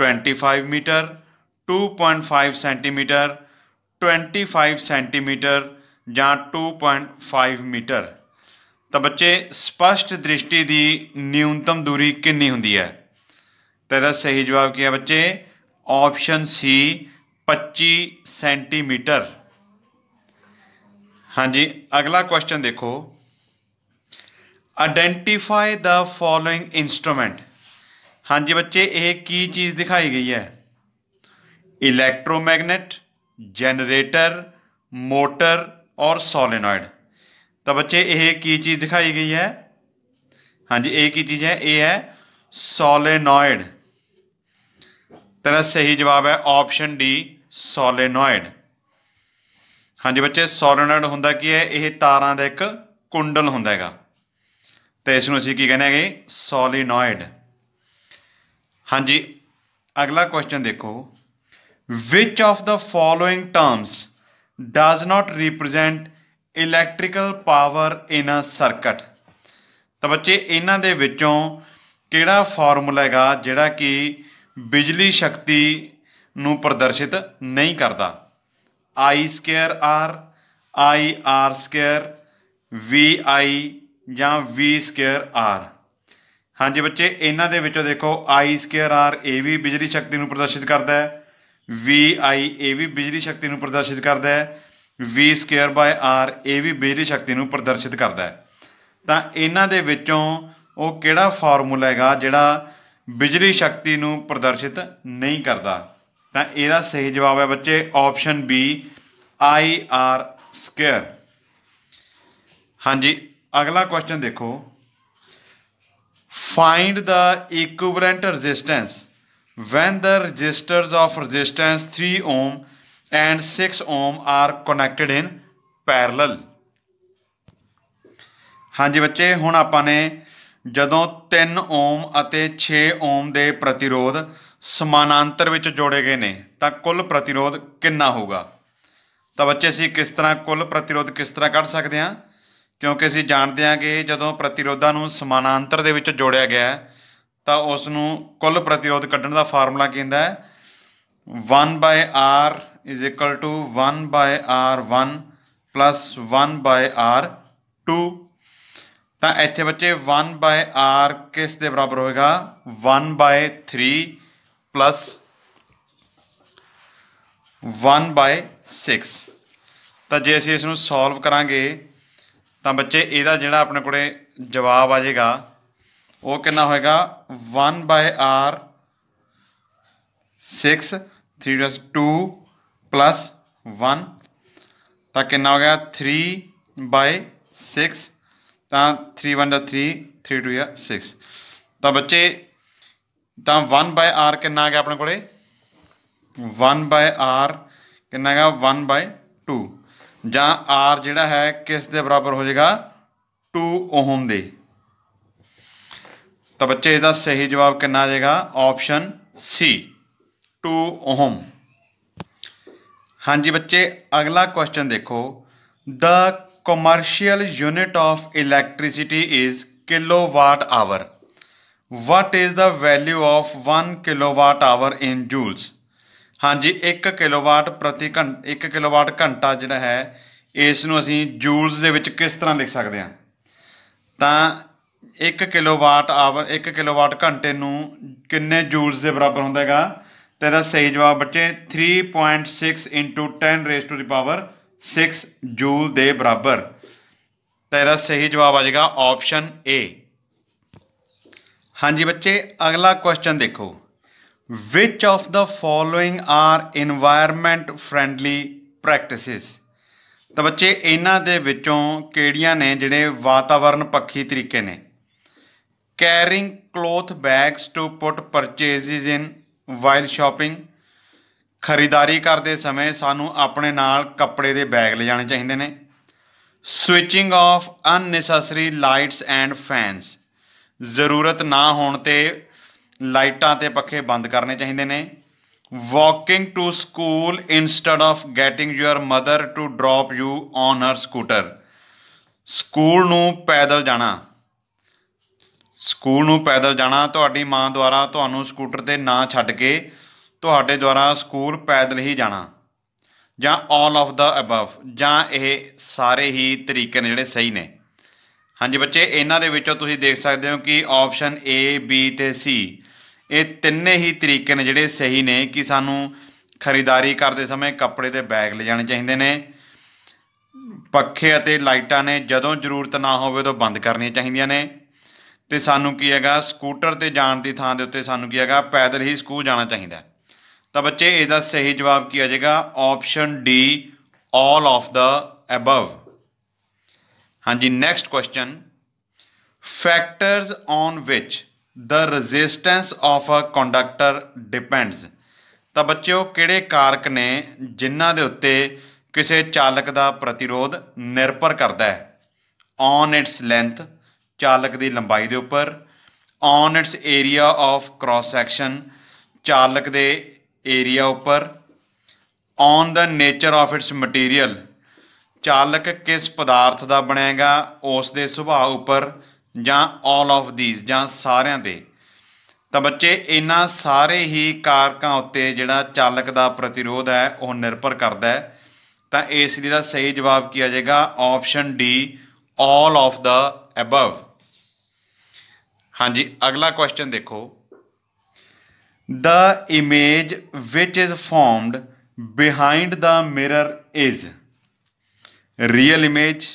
25 metre 2.5 centimetre 25 centimetre या 2.5 मीटर तो बच्चे स्पष्ट दृष्टि की न्यूनतम दूरी कि होंगी है तो यह सही जवाब क्या बच्चे ऑप्शन सी पच्ची सेंटीमीटर हाँ जी अगला क्वेश्चन देखो आइडेंटिफाई द फॉलोइंग इंस्ट्रूमेंट ਹਾਂਜੀ ਬੱਚੇ ਇਹ ਕੀ ਚੀਜ਼ ਦਿਖਾਈ ਗਈ ਹੈ electromagnet generator motor or solenoid ਤਾਂ ਬੱਚੇ ਇਹ ਕੀ ਚੀਜ਼ ਦਿਖਾਈ ਗਈ ਹੈ ਹਾਂਜੀ ਇਹ ਕੀ ਚੀਜ਼ ਹੈ ਇਹ ਹੈ ਸੋਲੇਨੋਇਡ ਤੇਰਾ ਸਹੀ ਜਵਾਬ ਹੈ ਆਪਸ਼ਨ ਡੀ ਸੋਲੇਨੋਇਡ ਹਾਂਜੀ ਬੱਚੇ ਸੋਲੇਨੋਇਡ ਹੁੰਦਾ ਕੀ ਹੈ ਇਹ ਤਾਰਾਂ ਦਾ ਇੱਕ ਕੁੰਡਲ ਹੁੰਦਾ ਹੈਗਾ ਤੇ ਇਸ ਨੂੰ ਅਸੀਂ ਕੀ ਕਹਿੰਦੇ ਹੈਗੇ ਸੋਲੇਨੋਇਡ ਹਾਂਜੀ ਅਗਲਾ ਕੁਐਸਚਨ ਦੇਖੋ which of the following terms does not represent electrical power in a circuit ਤਾਂ ਬੱਚੇ ਇਹਨਾਂ ਦੇ ਵਿੱਚੋਂ ਕਿਹੜਾ ਫਾਰਮੂਲਾ ਹੈਗਾ ਜਿਹੜਾ ਕਿ ਬਿਜਲੀ ਸ਼ਕਤੀ ਨੂੰ ਪ੍ਰਦਰਸ਼ਿਤ ਨਹੀਂ ਕਰਦਾ i square r i r square v i ਜਾਂ v ਸਕੁਅਰ r ਹਾਂਜੀ ਬੱਚੇ ਇਹਨਾਂ ਦੇ ਵਿੱਚੋਂ ਦੇਖੋ i ਸਕੁਅਰ r ਇਹ ਵੀ ਬਿਜਲੀ ਸ਼ਕਤੀ ਨੂੰ ਪ੍ਰਦਰਸ਼ਿਤ ਕਰਦਾ ਹੈ v i ਇਹ ਵੀ ਬਿਜਲੀ ਸ਼ਕਤੀ ਨੂੰ ਪ੍ਰਦਰਸ਼ਿਤ ਕਰਦਾ ਹੈ v ਸਕੁਅਰ r ਇਹ ਵੀ ਬਿਜਲੀ ਸ਼ਕਤੀ ਨੂੰ ਪ੍ਰਦਰਸ਼ਿਤ ਕਰਦਾ ਹੈ ਤਾਂ ਇਹਨਾਂ ਦੇ ਵਿੱਚੋਂ ਉਹ ਕਿਹੜਾ ਫਾਰਮੂਲਾ ਹੈਗਾ ਜਿਹੜਾ ਬਿਜਲੀ ਸ਼ਕਤੀ ਨੂੰ ਪ੍ਰਦਰਸ਼ਿਤ ਨਹੀਂ ਕਰਦਾ ਤਾਂ ਇਹਦਾ ਸਹੀ ਜਵਾਬ ਹੈ ਬੱਚੇ option B i r square ਹਾਂਜੀ ਅਗਲਾ ਕੁਐਸਚਨ ਦੇਖੋ Find the equivalent resistance when the resistors of resistance 3 ohm and 6 ohm are connected in parallel. ਹਾਂਜੀ ਬੱਚੇ ਹੁਣ ਆਪਾਂ ਨੇ ਜਦੋਂ 3 ਓਮ ਅਤੇ 6 ਓਮ ਦੇ ਪ੍ਰਤੀਰੋਧ ਸਮਾਨਾਂਤਰ ਵਿੱਚ ਜੋੜੇ ਗਏ ਨੇ ਤਾਂ ਕੁੱਲ ਪ੍ਰਤੀਰੋਧ ਕਿੰਨਾ ਹੋਊਗਾ ਤਾਂ ਬੱਚੇ ਅਸੀਂ ਕਿਸ ਤਰ੍ਹਾਂ ਕੁੱਲ ਪ੍ਰਤੀਰੋਧ ਕਿਸ ਤਰ੍ਹਾਂ ਕੱਢ ਸਕਦੇ ਹਾਂ ਕਿਉਂਕਿ ਅਸੀਂ ਜਾਣਦੇ ਹਾਂ ਕਿ ਜਦੋਂ ਪ੍ਰਤੀਰੋਧਾਂ ਨੂੰ ਸਮਾਨਾਂਤਰ ਦੇ ਵਿੱਚ ਜੋੜਿਆ ਗਿਆ ਤਾਂ ਉਸ ਨੂੰ ਕੁੱਲ ਪ੍ਰਤੀਰੋਧ ਕੱਢਣ ਦਾ ਫਾਰਮੂਲਾ ਕਹਿੰਦਾ ਹੈ 1/r 1/r1 1/r2 ਤਾਂ ਇੱਥੇ ਬੱਚੇ 1/r ਕਿਸ ਦੇ ਬਰਾਬਰ ਹੋਏਗਾ 1/3 1/6 ਤਾਂ ਜੇ ਅਸੀਂ ਇਸ ਨੂੰ ਸੋਲਵ ਕਰਾਂਗੇ ਤਾਂ ਬੱਚੇ ਇਹਦਾ ਜਿਹੜਾ ਆਪਣੇ ਕੋਲੇ ਜਵਾਬ ਆ ਜਾਏਗਾ ਉਹ ਕਿੰਨਾ ਹੋਏਗਾ 1 r 6 3 2 1 ਤਾਂ ਕਿੰਨਾ ਹੋ ਗਿਆ 3 6 ਤਾਂ 3 1 3 3 2 6 ਤਾਂ ਬੱਚੇ ਤਾਂ 1 r ਕਿੰਨਾ ਆ ਗਿਆ ਆਪਣੇ ਕੋਲੇ 1 r ਕਿੰਨਾ ਹੈਗਾ 1 2 ਜਾਂ R ਜਿਹੜਾ ਹੈ ਕਿਸ ਦੇ ਬਰਾਬਰ ਹੋ ਜਾਏਗਾ 2 ਓਮ ਦੇ ਤਾਂ ਬੱਚੇ ਇਹਦਾ ਸਹੀ ਜਵਾਬ ਕਿੰਨਾ ਆ ਜਾਏਗਾ ਆਪਸ਼ਨ ਸੀ 2 ਓਮ ਹਾਂਜੀ ਬੱਚੇ ਅਗਲਾ ਕੁਐਸਚਨ ਦੇਖੋ the commercial unit of electricity is kilowatt hour what is the value of 1 kilowatt hour in joules ਹਾਂਜੀ 1 ਕਿਲੋਵਾਟ ਪ੍ਰਤੀ ਘੰਟਾ 1 ਕਿਲੋਵਾਟ ਘੰਟਾ ਜਿਹੜਾ ਹੈ ਇਸ ਨੂੰ ਅਸੀਂ ਜੂਲਸ ਦੇ ਵਿੱਚ ਕਿਸ ਤਰ੍ਹਾਂ ਲਿਖ ਸਕਦੇ ਹਾਂ ਤਾਂ 1 ਕਿਲੋਵਾਟ ਆਵਰ 1 ਕਿਲੋਵਾਟ ਘੰਟੇ ਨੂੰ ਕਿੰਨੇ ਜੂਲਸ ਦੇ ਬਰਾਬਰ ਹੁੰਦਾ ਹੈਗਾ ਤੇ ਇਹਦਾ ਸਹੀ ਜਵਾਬ ਬੱਚੇ 3.6 10 ਰੇਸ ਟੂ ਦੀ ਪਾਵਰ 6 ਜੂਲ ਦੇ ਬਰਾਬਰ ਤਾਂ ਇਹਦਾ ਸਹੀ ਜਵਾਬ ਆ ਜਾਏਗਾ ਆਪਸ਼ਨ ਏ ਹਾਂਜੀ ਬੱਚੇ ਅਗਲਾ ਕੁਐਸਚਨ ਦੇਖੋ Which of the following are environment friendly practices? ਤਾਂ ਬੱਚੇ ਇਹਨਾਂ ਦੇ ਵਿੱਚੋਂ ਕਿਹੜੀਆਂ ਨੇ ਜਿਹੜੇ ਵਾਤਾਵਰਣ ਪੱਖੀ ਤਰੀਕੇ ਨੇ carrying cloth bags to put purchases in while shopping ਖਰੀਦਾਰੀ ਕਰਦੇ ਸਮੇਂ ਸਾਨੂੰ ਆਪਣੇ ਨਾਲ ਕੱਪੜੇ ਦੇ ਬੈਗ ਲੈ ਜਾਣੇ ਚਾਹੀਦੇ ਨੇ switching off unnecessary lights and fans ਜ਼ਰੂਰਤ ਨਾ ਹੋਣ ਤੇ ਲਾਈਟਾਂ ਤੇ ਪੱਖੇ ਬੰਦ ਕਰਨੇ ਚਾਹੀਦੇ ਨੇ walking to school instead of getting your mother to drop you on her scooter school ਨੂੰ ਪੈਦਲ ਜਾਣਾ ਸਕੂਲ ਨੂੰ ਪੈਦਲ ਜਾਣਾ ਤੁਹਾਡੀ ਮਾਂ ਦੁਆਰਾ ਤੁਹਾਨੂੰ ਸਕੂਟਰ ਤੇ ਨਾ ਛੱਡ ਕੇ ਤੁਹਾਡੇ ਦੁਆਰਾ ਸਕੂਲ ਪੈਦਲ ਹੀ ਜਾਣਾ ਜਾਂ ਆਲ ਆਫ ਦਾ ਅਬਵ ਜਾਂ ਇਹ ਸਾਰੇ ਹੀ ਤਰੀਕੇ ਨੇ ਜਿਹੜੇ ਸਹੀ ਨੇ ਹਾਂਜੀ ਬੱਚੇ ਇਹਨਾਂ ਦੇ ਵਿੱਚੋਂ ਤੁਸੀਂ ਦੇਖ ਸਕਦੇ ਹੋ ਕਿ ਆਪਸ਼ਨ A B ਤੇ C ਇਹ ਤਿੰਨੇ ਹੀ ਤਰੀਕੇ ਨੇ ਜਿਹੜੇ ਸਹੀ ਨੇ ਕਿ ਸਾਨੂੰ ਖਰੀਦਦਾਰੀ ਕਰਦੇ ਸਮੇਂ ਕੱਪੜੇ ਦੇ ਬੈਗ ਲੈ ਜਾਣੇ ਚਾਹੀਦੇ ਨੇ ਪੱਖੇ ਅਤੇ ਲਾਈਟਾਂ ਨੇ ਜਦੋਂ ਜ਼ਰੂਰਤ ਨਾ ਹੋਵੇ ਉਦੋਂ ਬੰਦ ਕਰਨੀਆਂ ਚਾਹੀਦੀਆਂ ਨੇ ਤੇ ਸਾਨੂੰ ਕੀ ਹੈਗਾ ਸਕੂਟਰ ਤੇ ਜਾਣ ਦੀ ਥਾਂ ਦੇ ਉੱਤੇ ਸਾਨੂੰ ਕੀ ਹੈਗਾ ਪੈਦਲ ਹੀ ਸਕੂਲ ਜਾਣਾ ਚਾਹੀਦਾ ਤਾਂ ਬੱਚੇ ਇਹਦਾ ਸਹੀ ਜਵਾਬ ਕੀ ਆ ਜਾਏਗਾ option D all of the above ਹਾਂਜੀ next question factors on which the resistance of a conductor depends ਤਾਂ ਬੱਚਿਓ ਕਿਹੜੇ ਕਾਰਕ ਨੇ ਜਿਨ੍ਹਾਂ ਦੇ ਉੱਤੇ ਕਿਸੇ ਚਾਲਕ ਦਾ ਪ੍ਰਤੀਰੋਧ ਨਿਰਭਰ ਕਰਦਾ ਹੈ ਔਨ ਇਟਸ ਲੈਂਥ ਚਾਲਕ ਦੀ ਲੰਬਾਈ ਦੇ ਉੱਪਰ on its area of cross section ਚਾਲਕ ਦੇ ਏਰੀਆ ਉੱਪਰ on the nature of its material ਚਾਲਕ ਕਿਸ ਪਦਾਰਥ ਦਾ ਬਣੇਗਾ ਉਸ ਦੇ ਸੁਭਾਅ ਉੱਪਰ ਜਾਂ ਆਲ ਆਫ ਥੀਸ ਜਾਂ ਸਾਰਿਆਂ ਦੇ ਤਾਂ ਬੱਚੇ ਇਹਨਾਂ ਸਾਰੇ ਹੀ ਕਾਰਕਾਂ ਉੱਤੇ ਜਿਹੜਾ ਚਾਲਕ ਦਾ ਪ੍ਰਤੀਰੋਧ ਹੈ ਉਹ ਨਿਰਭਰ ਕਰਦਾ ਹੈ ਤਾਂ ਇਸ ਲਈ ਦਾ ਸਹੀ ਜਵਾਬ ਕੀ ਆ ਜਾਏਗਾ option D all of the above ਹਾਂਜੀ ਅਗਲਾ ਕੁਐਸਚਨ ਦੇਖੋ the image which is formed behind the mirror is real image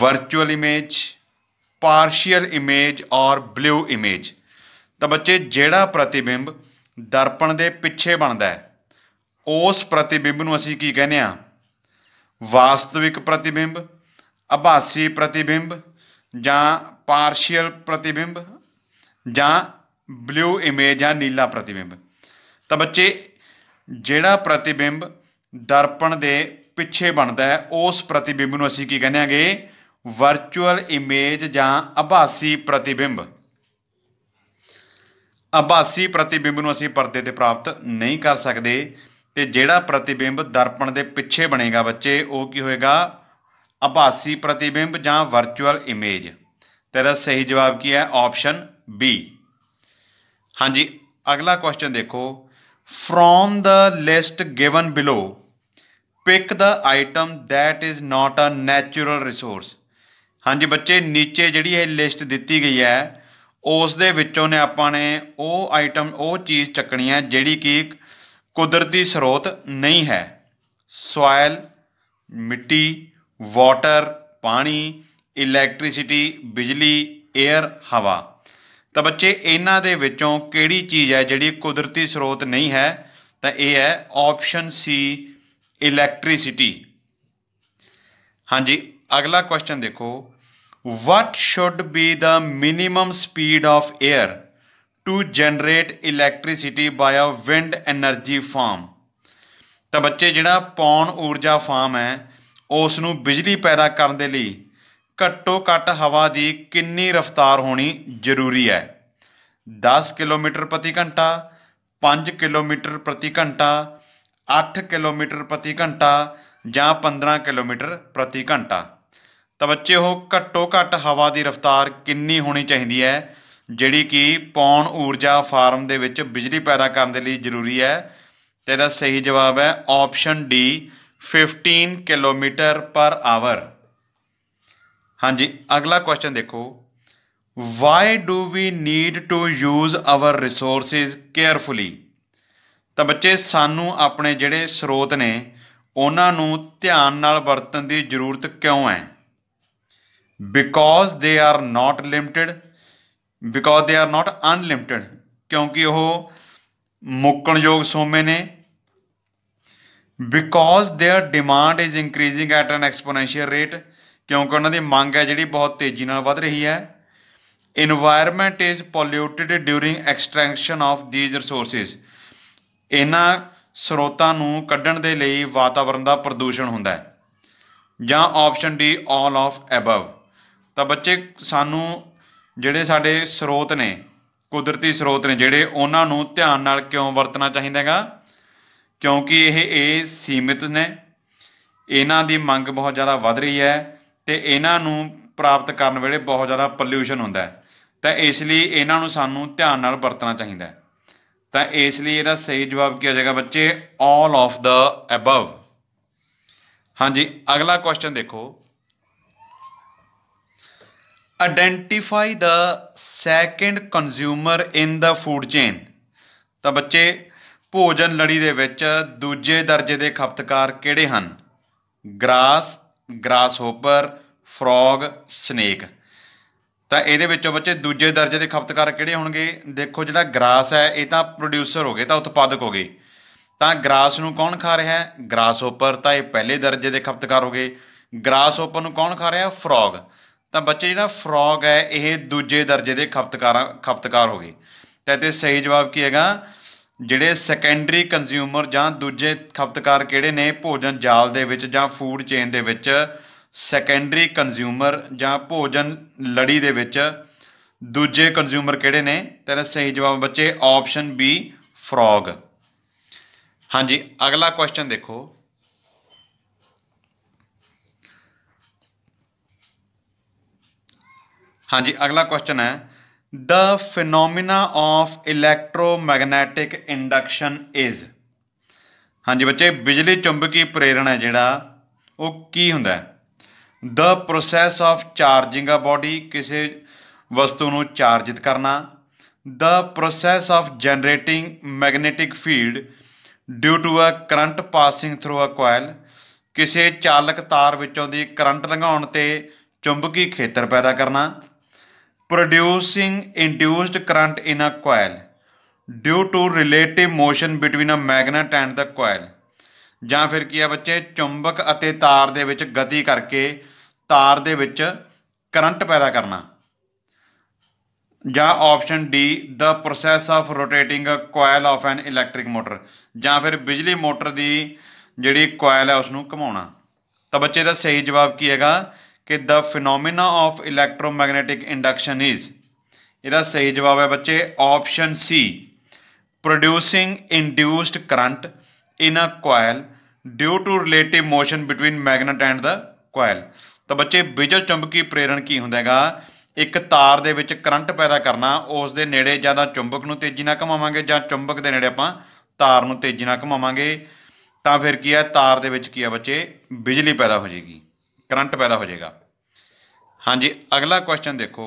virtual image partial image or blue image ਤਾਂ ਬੱਚੇ ਜਿਹੜਾ ਪ੍ਰਤੀਬਿੰਬ ਦਰਪਣ ਦੇ ਪਿੱਛੇ ਬਣਦਾ ਉਸ ਪ੍ਰਤੀਬਿੰਬ ਨੂੰ ਅਸੀਂ ਕੀ ਕਹਿੰਦੇ ਆ ਵਾਸਤਵਿਕ ਪ੍ਰਤੀਬਿੰਬ ਆਭਾਸੀ ਪ੍ਰਤੀਬਿੰਬ ਜਾਂ ਪਾਰਸ਼ੀਅਲ ਪ੍ਰਤੀਬਿੰਬ ਜਾਂ ਬਲੂ ਇਮੇਜ ਜਾਂ ਨੀਲਾ ਪ੍ਰਤੀਬਿੰਬ ਤਾਂ ਬੱਚੇ ਜਿਹੜਾ ਪ੍ਰਤੀਬਿੰਬ ਦਰਪਣ ਦੇ ਪਿੱਛੇ ਬਣਦਾ ਹੈ ਉਸ ਪ੍ਰਤੀਬਿੰਬ ਨੂੰ ਅਸੀਂ ਕੀ ਕਹਿੰਦੇ ਆਗੇ ਵਰਚੁਅਲ ਇਮੇਜ ਜਾਂ ਆਭਾਸੀ ਪ੍ਰਤੀਬਿੰਬ ਆਭਾਸੀ ਪ੍ਰਤੀਬਿੰਬ ਨੂੰ ਅਸੀਂ ਪਰਦੇ ਤੇ ਪ੍ਰਾਪਤ ਨਹੀਂ ਕਰ ਸਕਦੇ ਤੇ ਜਿਹੜਾ ਪ੍ਰਤੀਬਿੰਬ ਦਰਪਣ ਦੇ ਪਿੱਛੇ ਬਣੇਗਾ ਬੱਚੇ ਉਹ ਕੀ ਹੋਏਗਾ ਆਭਾਸੀ ਪ੍ਰਤੀਬਿੰਬ ਜਾਂ ਵਰਚੁਅਲ ਇਮੇਜ ਤੇਰਾ ਸਹੀ ਜਵਾਬ ਕੀ ਹੈ ਆਪਸ਼ਨ ਬੀ ਹਾਂਜੀ ਅਗਲਾ ਕੁਐਸਚਨ ਦੇਖੋ from the list given below pick the item that is not a natural resource ਹਾਂਜੀ ਬੱਚੇ ਨੀਚੇ ਜਿਹੜੀ ਇਹ ਲਿਸਟ ਦਿੱਤੀ ਗਈ ਹੈ ਉਸ ਦੇ ਵਿੱਚੋਂ ਨੇ ਆਪਾਂ ਨੇ ਉਹ ਆਈਟਮ ਉਹ ਚੀਜ਼ ਚੱਕਣੀ ਹੈ ਜਿਹੜੀ ਕਿ ਕੁਦਰਤੀ ਸਰੋਤ ਨਹੀਂ ਹੈ ਸੋਇਲ ਮਿੱਟੀ ਵਾਟਰ ਪਾਣੀ ਇਲੈਕਟ੍ਰਿਸਿਟੀ ਬਿਜਲੀ 에ਅਰ ਹਵਾ ਤਾਂ ਬੱਚੇ ਇਹਨਾਂ ਦੇ ਵਿੱਚੋਂ ਕਿਹੜੀ ਚੀਜ਼ ਹੈ ਜਿਹੜੀ ਕੁਦਰਤੀ ਸਰੋਤ ਨਹੀਂ ਹੈ ਤਾਂ ਇਹ ਹੈ ਆਪਸ਼ਨ ਸੀ ਇਲੈਕਟ੍ਰਿਸਿਟੀ ਹਾਂਜੀ ਅਗਲਾ ਕੁਐਸਚਨ ਦੇਖੋ What should be the minimum speed of air to generate electricity by a wind energy farm? ਤਾਂ ਬੱਚੇ ਜਿਹੜਾ ਪੌਣ ਊਰਜਾ ਫਾਰਮ ਹੈ ਉਸ ਨੂੰ ਬਿਜਲੀ ਪੈਦਾ ਕਰਨ ਦੇ ਲਈ ਘੱਟੋ ਘੱਟ ਹਵਾ ਦੀ ਕਿੰਨੀ ਰਫ਼ਤਾਰ ਹੋਣੀ ਜ਼ਰੂਰੀ ਹੈ 10 ਕਿਲੋਮੀਟਰ ਪ੍ਰਤੀ ਘੰਟਾ 5 ਕਿਲੋਮੀਟਰ ਪ੍ਰਤੀ ਘੰਟਾ 8 ਕਿਲੋਮੀਟਰ ਪ੍ਰਤੀ ਘੰਟਾ ਜਾਂ 15 ਕਿਲੋਮੀਟਰ ਪ੍ਰਤੀ ਘੰਟਾ ਤਾਂ ਬੱਚੇ ਉਹ ਘੱਟੋ ਘੱਟ ਹਵਾ ਦੀ ਰਫ਼ਤਾਰ ਕਿੰਨੀ ਹੋਣੀ ਚਾਹੀਦੀ ਹੈ ਜਿਹੜੀ ਕਿ ਪੌਣ ਊਰਜਾ ਫਾਰਮ ਦੇ ਵਿੱਚ ਬਿਜਲੀ ਪੈਦਾ ਕਰਨ ਦੇ ਲਈ ਜ਼ਰੂਰੀ ਹੈ ਤੇ ਇਹਦਾ ਸਹੀ ਜਵਾਬ ਹੈ option D 15 kilometre per hour ਹਾਂਜੀ ਅਗਲਾ ਕੁਐਸਚਨ ਦੇਖੋ why do we need to use our resources carefully ਤਾਂ ਬੱਚੇ ਸਾਨੂੰ ਆਪਣੇ ਜਿਹੜੇ ਸਰੋਤ ਨੇ ਉਹਨਾਂ ਨੂੰ ਧਿਆਨ ਨਾਲ ਵਰਤਣ ਦੀ ਜ਼ਰੂਰਤ ਕਿਉਂ ਹੈ because they are not limited because they are not unlimited ਕਿਉਂਕਿ ਉਹ ਮੁੱਕਣਯੋਗ ਸੋਮੇ ਨੇ because their demand is increasing at an exponential rate ਕਿਉਂਕਿ ਉਹਨਾਂ ਦੀ ਮੰਗ ਹੈ ਜਿਹੜੀ ਬਹੁਤ ਤੇਜ਼ੀ ਨਾਲ ਵਧ ਰਹੀ ਹੈ environment is polluted during extraction of these resources ਇਹਨਾਂ ਸਰੋਤਾਂ ਨੂੰ ਕੱਢਣ ਦੇ ਲਈ ਵਾਤਾਵਰਣ ਦਾ ਪ੍ਰਦੂਸ਼ਣ ਹੁੰਦਾ ਹੈ ਜਾਂ option D all of above ਤਾਂ ਬੱਚੇ ਸਾਨੂੰ ਜਿਹੜੇ ਸਾਡੇ ਸਰੋਤ ਨੇ ਕੁਦਰਤੀ ਸਰੋਤ ਨੇ ਜਿਹੜੇ ਉਹਨਾਂ ਨੂੰ ਧਿਆਨ ਨਾਲ ਕਿਉਂ ਵਰਤਣਾ ਚਾਹੀਦਾ ਹੈਗਾ ਕਿਉਂਕਿ ਇਹ ਇਹ ਸੀਮਿਤ ਨੇ ਇਹਨਾਂ ਦੀ ਮੰਗ ਬਹੁਤ ਜ਼ਿਆਦਾ ਵੱਧ ਰਹੀ ਹੈ ਤੇ ਇਹਨਾਂ ਨੂੰ ਪ੍ਰਾਪਤ ਕਰਨ ਵੇਲੇ ਬਹੁਤ ਜ਼ਿਆਦਾ ਪੋਲਿਊਸ਼ਨ ਹੁੰਦਾ ਹੈ ਤਾਂ ਇਸ ਲਈ ਇਹਨਾਂ ਨੂੰ ਸਾਨੂੰ ਧਿਆਨ ਨਾਲ ਵਰਤਣਾ ਚਾਹੀਦਾ ਹੈ ਤਾਂ ਇਸ ਲਈ ਇਹਦਾ ਸਹੀ ਜਵਾਬ ਕੀ ਹੋ ਜਾਏਗਾ ਬੱਚੇ ਆਲ ਆਫ ਦਾ ਅਬਵ ਹਾਂਜੀ ਅਗਲਾ ਕੁਐਸਚਨ ਦੇਖੋ identify the second consumer in the food chain ਤਾਂ ਬੱਚੇ ਭੋਜਨ ਲੜੀ ਦੇ ਵਿੱਚ ਦੂਜੇ ਦਰਜੇ ਦੇ ਖਪਤਕਾਰ ਕਿਹੜੇ ਹਨ grass grasshopper frog snake ਤਾਂ ਇਹਦੇ ਵਿੱਚੋਂ ਬੱਚੇ ਦੂਜੇ ਦਰਜੇ ਦੇ ਖਪਤਕਾਰ ਕਿਹੜੇ ਹੋਣਗੇ ਦੇਖੋ ਜਿਹੜਾ ਗ੍ਰਾਸ ਹੈ ਇਹ ਤਾਂ ਪ੍ਰੋਡਿਊਸਰ ਹੋਗੇ ਤਾਂ ਉਤਪਾਦਕ ਹੋਗੇ ਤਾਂ ਗ੍ਰਾਸ ਨੂੰ ਕੌਣ ਖਾ ਰਿਹਾ ਹੈ ਗ੍ਰਾਸ ਹੋਪਰ ਤਾਂ ਇਹ ਪਹਿਲੇ ਦਰਜੇ ਦੇ ਖਪਤਕਾਰ ਹੋਗੇ ਗ੍ਰਾਸ ਹੋਪਰ ਨੂੰ ਕੌਣ ਖਾ ਰਿਹਾ ਫਰੋਗ ਤਾਂ ਬੱਚੇ ਜਿਹੜਾ ਫਰੌਗ ਹੈ ਇਹ ਦੂਜੇ ਦਰਜੇ ਦੇ ਖਪਤਕਾਰਾਂ ਖਪਤਕਾਰ ਹੋ ਗਏ ਤਾਂ ਇਹਦੇ ਸਹੀ ਜਵਾਬ ਕੀ ਹੈਗਾ ਜਿਹੜੇ ਸੈਕੰਡਰੀ ਕੰਜ਼ਿਊਮਰ ਜਾਂ ਦੂਜੇ ਖਪਤਕਾਰ ਕਿਹੜੇ ਨੇ ਭੋਜਨ ਜਾਲ ਦੇ ਵਿੱਚ ਜਾਂ ਫੂਡ ਚੇਨ ਦੇ ਵਿੱਚ ਸੈਕੰਡਰੀ ਕੰਜ਼ਿਊਮਰ ਜਾਂ ਭੋਜਨ ਲੜੀ ਦੇ ਵਿੱਚ ਦੂਜੇ ਕੰਜ਼ਿਊਮਰ ਕਿਹੜੇ ਨੇ ਤੇਰਾ ਸਹੀ ਜਵਾਬ ਬੱਚੇ ਆਪਸ਼ਨ ਬੀ ਫਰੌਗ ਹਾਂਜੀ ਅਗਲਾ ਕੁਐਸਚਨ ਦੇਖੋ ਹਾਂਜੀ ਅਗਲਾ ਕੁਐਸਚਨ ਹੈ the phenomena of electromagnetic induction is ਹਾਂਜੀ ਬੱਚੇ ਬਿਜਲੀ ਚੁੰਬਕੀ ਪ੍ਰੇਰਣ ਹੈ ਜਿਹੜਾ ਉਹ ਕੀ ਹੁੰਦਾ ਹੈ the process of charging a body ਕਿਸੇ ਵਸਤੂ ਨੂੰ ਚਾਰਜਿਤ ਕਰਨਾ the process of generating magnetic field due to a current passing through a coil ਕਿਸੇ ਚਾਲਕ ਤਾਰ ਵਿੱਚੋਂ ਦੀ ਕਰੰਟ ਲੰਘਾਉਣ ਤੇ ਚੁੰਬਕੀ ਖੇਤਰ ਪੈਦਾ ਕਰਨਾ producing induced current in a coil due to relative motion between a magnet and the coil ਜਾਂ ਫਿਰ ਕੀ ਆ ਬੱਚੇ ਚੁੰਬਕ ਅਤੇ ਤਾਰ ਦੇ ਵਿੱਚ ਗਤੀ ਕਰਕੇ ਤਾਰ ਦੇ ਵਿੱਚ ਕਰੰਟ ਪੈਦਾ ਕਰਨਾ ਜਾਂ option D the process of rotating a coil of an electric motor ਜਾਂ ਫਿਰ ਬਿਜਲੀ ਮੋਟਰ ਦੀ ਜਿਹੜੀ ਕੋਇਲ ਹੈ ਉਸ ਨੂੰ ਘਮਾਉਣਾ ਤਾਂ ਬੱਚੇ ਦਾ ਸਹੀ ਜਵਾਬ ਕੀ ਹੈਗਾ ਕਿ the phenomena of electromagnetic induction is ਇਹਦਾ ਸਹੀ ਜਵਾਬ ਹੈ ਬੱਚੇ option C producing induced current in a coil due to relative motion between magnet and the coil ਤਾਂ ਬੱਚੇ ਵਿਜਲ ਚੁੰਬਕੀ ਪ੍ਰੇਰਣ ਕੀ ਹੁੰਦਾ ਹੈਗਾ ਇੱਕ ਤਾਰ ਦੇ ਵਿੱਚ ਕਰੰਟ ਪੈਦਾ ਕਰਨਾ ਉਸ ਦੇ ਨੇੜੇ ਜਾਂ ਤਾਂ ਚੁੰਬਕ ਨੂੰ ਤੇਜ਼ੀ ਨਾਲ ਘੁਮਾਵਾਂਗੇ ਜਾਂ ਚੁੰਬਕ ਦੇ ਨੇੜੇ ਆਪਾਂ ਤਾਰ ਨੂੰ ਤੇਜ਼ੀ ਨਾਲ ਘੁਮਾਵਾਂਗੇ ਤਾਂ ਫਿਰ ਕੀ ਹੈ ਤਾਰ ਦੇ ਵਿੱਚ ਕੀ ਹੈ ਬੱਚੇ ਬਿਜਲੀ ਪੈਦਾ ਹੋ ਜਾਏਗੀ ਕਰੰਟ ਪੈਦਾ ਹੋ ਜਾਏਗਾ ਹਾਂਜੀ ਅਗਲਾ ਕੁਐਸਚਨ ਦੇਖੋ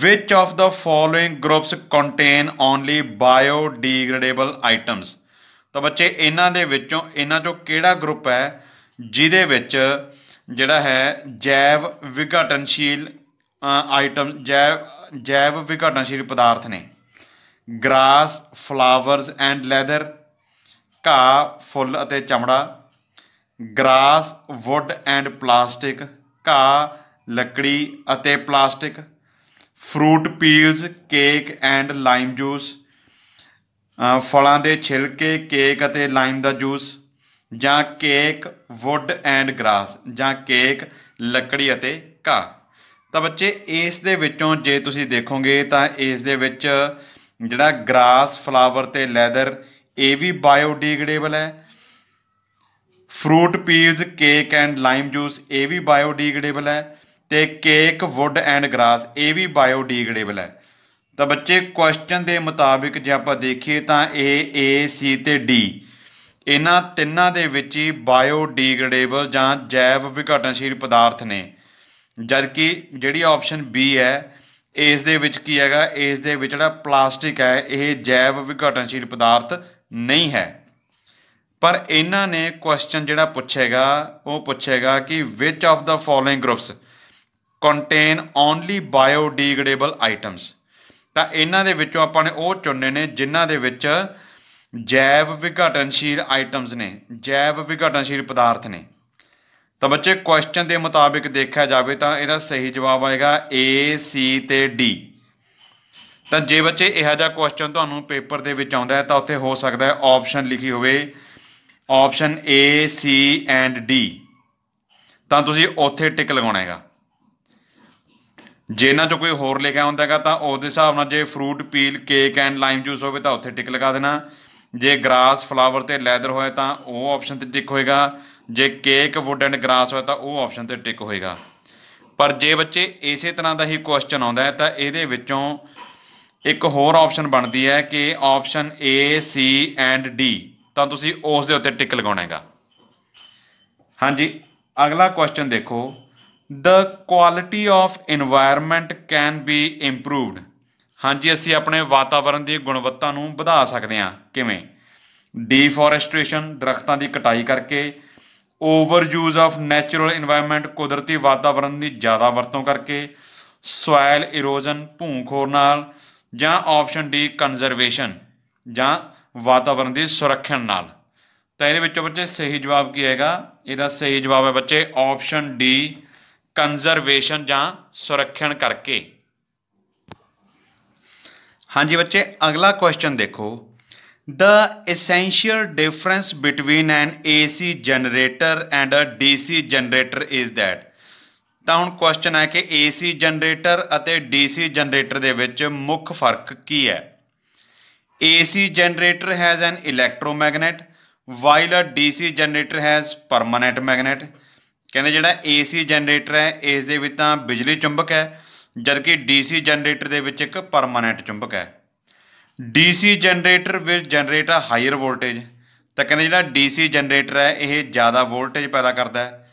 which of the following groups contain only biodegradable items ਤਾਂ ਬੱਚੇ ਇਹਨਾਂ ਦੇ ਵਿੱਚੋਂ ਇਹਨਾਂ ਚੋਂ ਕਿਹੜਾ ਗਰੁੱਪ ਹੈ ਜਿਹਦੇ ਵਿੱਚ ਜਿਹੜਾ ਹੈ ਜੈਵ ਵਿਘਟਨਸ਼ੀਲ ਆਈਟਮ ਜੈਵ ਜੈਵ ਵਿਘਟਨਸ਼ੀਲ ਪਦਾਰਥ ਨੇ ਗ੍ਰਾਸ ਫਲਾਵਰਸ ਐਂਡ ਲੈਦਰ ਘਾਹ ਫੁੱਲ ਅਤੇ ਚਮੜਾ ਗਰਾਸ ਵੁੱਡ ਐਂਡ ਪਲਾਸਟਿਕ ਘਾਹ ਲੱਕੜੀ ਅਤੇ plastic fruit peels cake and lime juice ਫਲਾਂ ਦੇ ਛਿਲਕੇ ਕੇਕ ਅਤੇ ਲਾਈਮ ਦਾ ਜੂਸ ਜਾਂ ਕੇਕ ਵੁੱਡ ਐਂਡ ਗਰਾਸ ਜਾਂ ਕੇਕ ਲੱਕੜੀ ਅਤੇ ਘਾਹ ਤਾਂ ਬੱਚੇ ਇਸ ਦੇ ਵਿੱਚੋਂ ਜੇ ਤੁਸੀਂ ਦੇਖੋਗੇ ਤਾਂ ਇਸ ਦੇ ਵਿੱਚ ਜਿਹੜਾ ਗਰਾਸ ਫਲਾਵਰ ਤੇ ਲੈਦਰ ਇਹ ਵੀ ਬਾਇਓਡੀਗ੍ਰੇਡੇਬਲ ਹੈ fruit peels cake and lime juice ਇਹ ਵੀ ਬਾਇਓਡੀਗ੍ਰੇਡੇਬਲ ਹੈ ਤੇ ਕੇਕ ਵੁੱਡ ਐਂਡ ਗ੍ਰਾਸ ਇਹ ਵੀ ਬਾਇਓਡੀਗ੍ਰੇਡੇਬਲ ਹੈ ਤਾਂ ਬੱਚੇ ਕੁਐਸਚਨ ਦੇ ਮੁਤਾਬਿਕ ਜੇ ਆਪਾਂ ਦੇਖੀਏ ਤਾਂ ਇਹ ਏ ਸੀ ਤੇ ਡੀ ਇਹਨਾਂ ਤਿੰਨਾਂ ਦੇ ਵਿੱਚ ਹੀ ਬਾਇਓਡੀਗ੍ਰੇਡੇਬਲ ਜਾਂ ਜੈਵ ਵਿਘਟਨਸ਼ੀਲ ਪਦਾਰਥ ਨੇ ਜਦਕਿ ਜਿਹੜੀ ਆਪਸ਼ਨ ਬੀ ਹੈ ਇਸ ਦੇ ਵਿੱਚ ਕੀ ਹੈਗਾ ਇਸ ਦੇ ਵਿੱਚ ਜਿਹੜਾ ਪਲਾਸਟਿਕ ਹੈ ਇਹ ਜੈਵ ਵਿਘਟਨਸ਼ੀਲ ਪਦਾਰਥ ਨਹੀਂ ਹੈ ਪਰ ਇਹਨਾਂ ਨੇ ਕੁਐਸਚਨ ਜਿਹੜਾ ਪੁੱਛੇਗਾ ਉਹ ਪੁੱਛੇਗਾ ਕਿ which of the following groups contain only biodegradable items ਤਾਂ ਇਹਨਾਂ ਦੇ ਵਿੱਚੋਂ ਆਪਾਂ ਨੇ ਉਹ ਚੁਣਨੇ ਨੇ ਜਿਨ੍ਹਾਂ ਦੇ ਵਿੱਚ ਜੈਵ ਵਿਘਟਨਸ਼ੀਲ ਆਈਟਮਸ ਨੇ ਜੈਵ ਵਿਘਟਨਸ਼ੀਲ ਪਦਾਰਥ ਨੇ ਤਾਂ ਬੱਚੇ ਕੁਐਸਚਨ ਦੇ ਮੁਤਾਬਿਕ ਦੇਖਿਆ ਜਾਵੇ ਤਾਂ ਇਹਦਾ ਸਹੀ ਜਵਾਬ ਆਏਗਾ A C ਤੇ D ਤਾਂ ਜੇ ਬੱਚੇ ਇਹੋ ਜਿਹਾ ਕੁਐਸਚਨ ਤੁਹਾਨੂੰ ਪੇਪਰ ਦੇ ਵਿੱਚ ਆਉਂਦਾ ਹੈ ਤਾਂ ਉੱਥੇ ਹੋ ਸਕਦਾ ਹੈ ਆਪਸ਼ਨ ਲਿਖੀ ਹੋਵੇ option A C and D ਤਾਂ ਤੁਸੀਂ ਉੱਥੇ ਟਿਕ ਲਗਾਉਣਾ ਹੈਗਾ ਜੇ ਇਹਨਾਂ ਚੋਂ ਕੋਈ ਹੋਰ ਲਿਖਿਆ ਹੁੰਦਾ ਹੈਗਾ ਤਾਂ ਉਹਦੇ ਹਿਸਾਬ ਨਾਲ ਜੇ fruit peel cake and lime juice ਹੋਵੇ ਤਾਂ ਉੱਥੇ ਟਿਕ ਲਗਾ ਦੇਣਾ ਜੇ ਗ੍ਰਾਸ ਫਲਾਵਰ ਤੇ ਲੈਦਰ ਹੋਏ ਤਾਂ ਉਹ ਆਪਸ਼ਨ ਤੇ ਟਿਕ ਹੋਏਗਾ ਜੇ ਕੇਕ ਵੁੱਡ ਐਂਡ ਗ੍ਰਾਸ ਹੋਏ ਤਾਂ ਉਹ ਆਪਸ਼ਨ ਤੇ ਟਿਕ ਹੋਏਗਾ ਪਰ ਜੇ ਬੱਚੇ ਇਸੇ ਤਰ੍ਹਾਂ ਦਾ ਹੀ ਕੁਐਸਚਨ ਆਉਂਦਾ ਹੈ ਤਾਂ ਇਹਦੇ ਵਿੱਚੋਂ ਇੱਕ ਹੋਰ ਆਪਸ਼ਨ ਬਣਦੀ ਹੈ ਕਿ option A C and D ਤਾਂ ਤੁਸੀਂ ਉਸ ਦੇ ਉੱਤੇ ਟਿਕ ਲਗਾਉਣਾ ਹੈਗਾ ਹਾਂਜੀ ਅਗਲਾ ਕੁਐਸਚਨ ਦੇਖੋ the quality of environment can be improved ਹਾਂਜੀ ਅਸੀਂ ਆਪਣੇ ਵਾਤਾਵਰਣ ਦੀ ਗੁਣਵੱਤਾ ਨੂੰ ਵਧਾ ਸਕਦੇ ਹਾਂ ਕਿਵੇਂ ਡੀਫੋਰੈਸਟ੍ਰੇਸ਼ਨ ਦਰਖਤਾਂ ਦੀ ਕਟਾਈ ਕਰਕੇ overuse of natural environment ਕੁਦਰਤੀ ਵਾਤਾਵਰਣ ਦੀ ਜ਼ਿਆਦਾ ਵਰਤੋਂ ਕਰਕੇ ਸੋਇਲ ਇਰੋਜ਼ਨ ਭੂਖੋਰ ਨਾਲ ਜਾਂ ਆਪਸ਼ਨ ਡੀ ਕੰਜ਼ਰਵੇਸ਼ਨ ਜਾਂ ਵਾਤਾਵਰਣ ਦੀ ਸੁਰੱਖਿਆ ਨਾਲ ਤਾਂ ਇਹਦੇ ਵਿੱਚੋਂ ਬੱਚੇ ਸਹੀ ਜਵਾਬ ਕੀ ਹੈਗਾ ਇਹਦਾ ਸਹੀ ਜਵਾਬ ਹੈ ਬੱਚੇ ਆਪਸ਼ਨ ਡੀ ਕੰਜ਼ਰਵੇਸ਼ਨ ਜਾਂ ਸੁਰੱਖਿਅਣ ਕਰਕੇ ਹਾਂਜੀ ਬੱਚੇ ਅਗਲਾ ਕੁਐਸਚਨ ਦੇਖੋ the essential difference between an AC generator and a DC generator is that ਤਾਂ ਹੁਣ ਕੁਐਸਚਨ ਹੈ ਕਿ ਏਸੀ ਜਨਰੇਟਰ ਅਤੇ ਡੀਸੀ ਜਨਰੇਟਰ ਦੇ ਵਿੱਚ ਮੁੱਖ ਫਰਕ ਕੀ ਹੈ AC generator has an electromagnet while a DC generator has permanent magnet ਕਹਿੰਦੇ ਜਿਹੜਾ AC generator ਹੈ ਇਸ ਦੇ ਵਿੱਚ ਤਾਂ ਬਿਜਲੀ ਚੁੰਬਕ ਹੈ ਜਦਕਿ DC generator ਦੇ ਵਿੱਚ ਇੱਕ ਪਰਮਾਨੈਂਟ ਚੁੰਬਕ ਹੈ DC generator will generate a higher voltage ਤਾਂ ਕਹਿੰਦੇ ਜਿਹੜਾ DC generator ਹੈ ਇਹ ਜ਼ਿਆਦਾ ਵੋਲਟੇਜ ਪੈਦਾ ਕਰਦਾ ਹੈ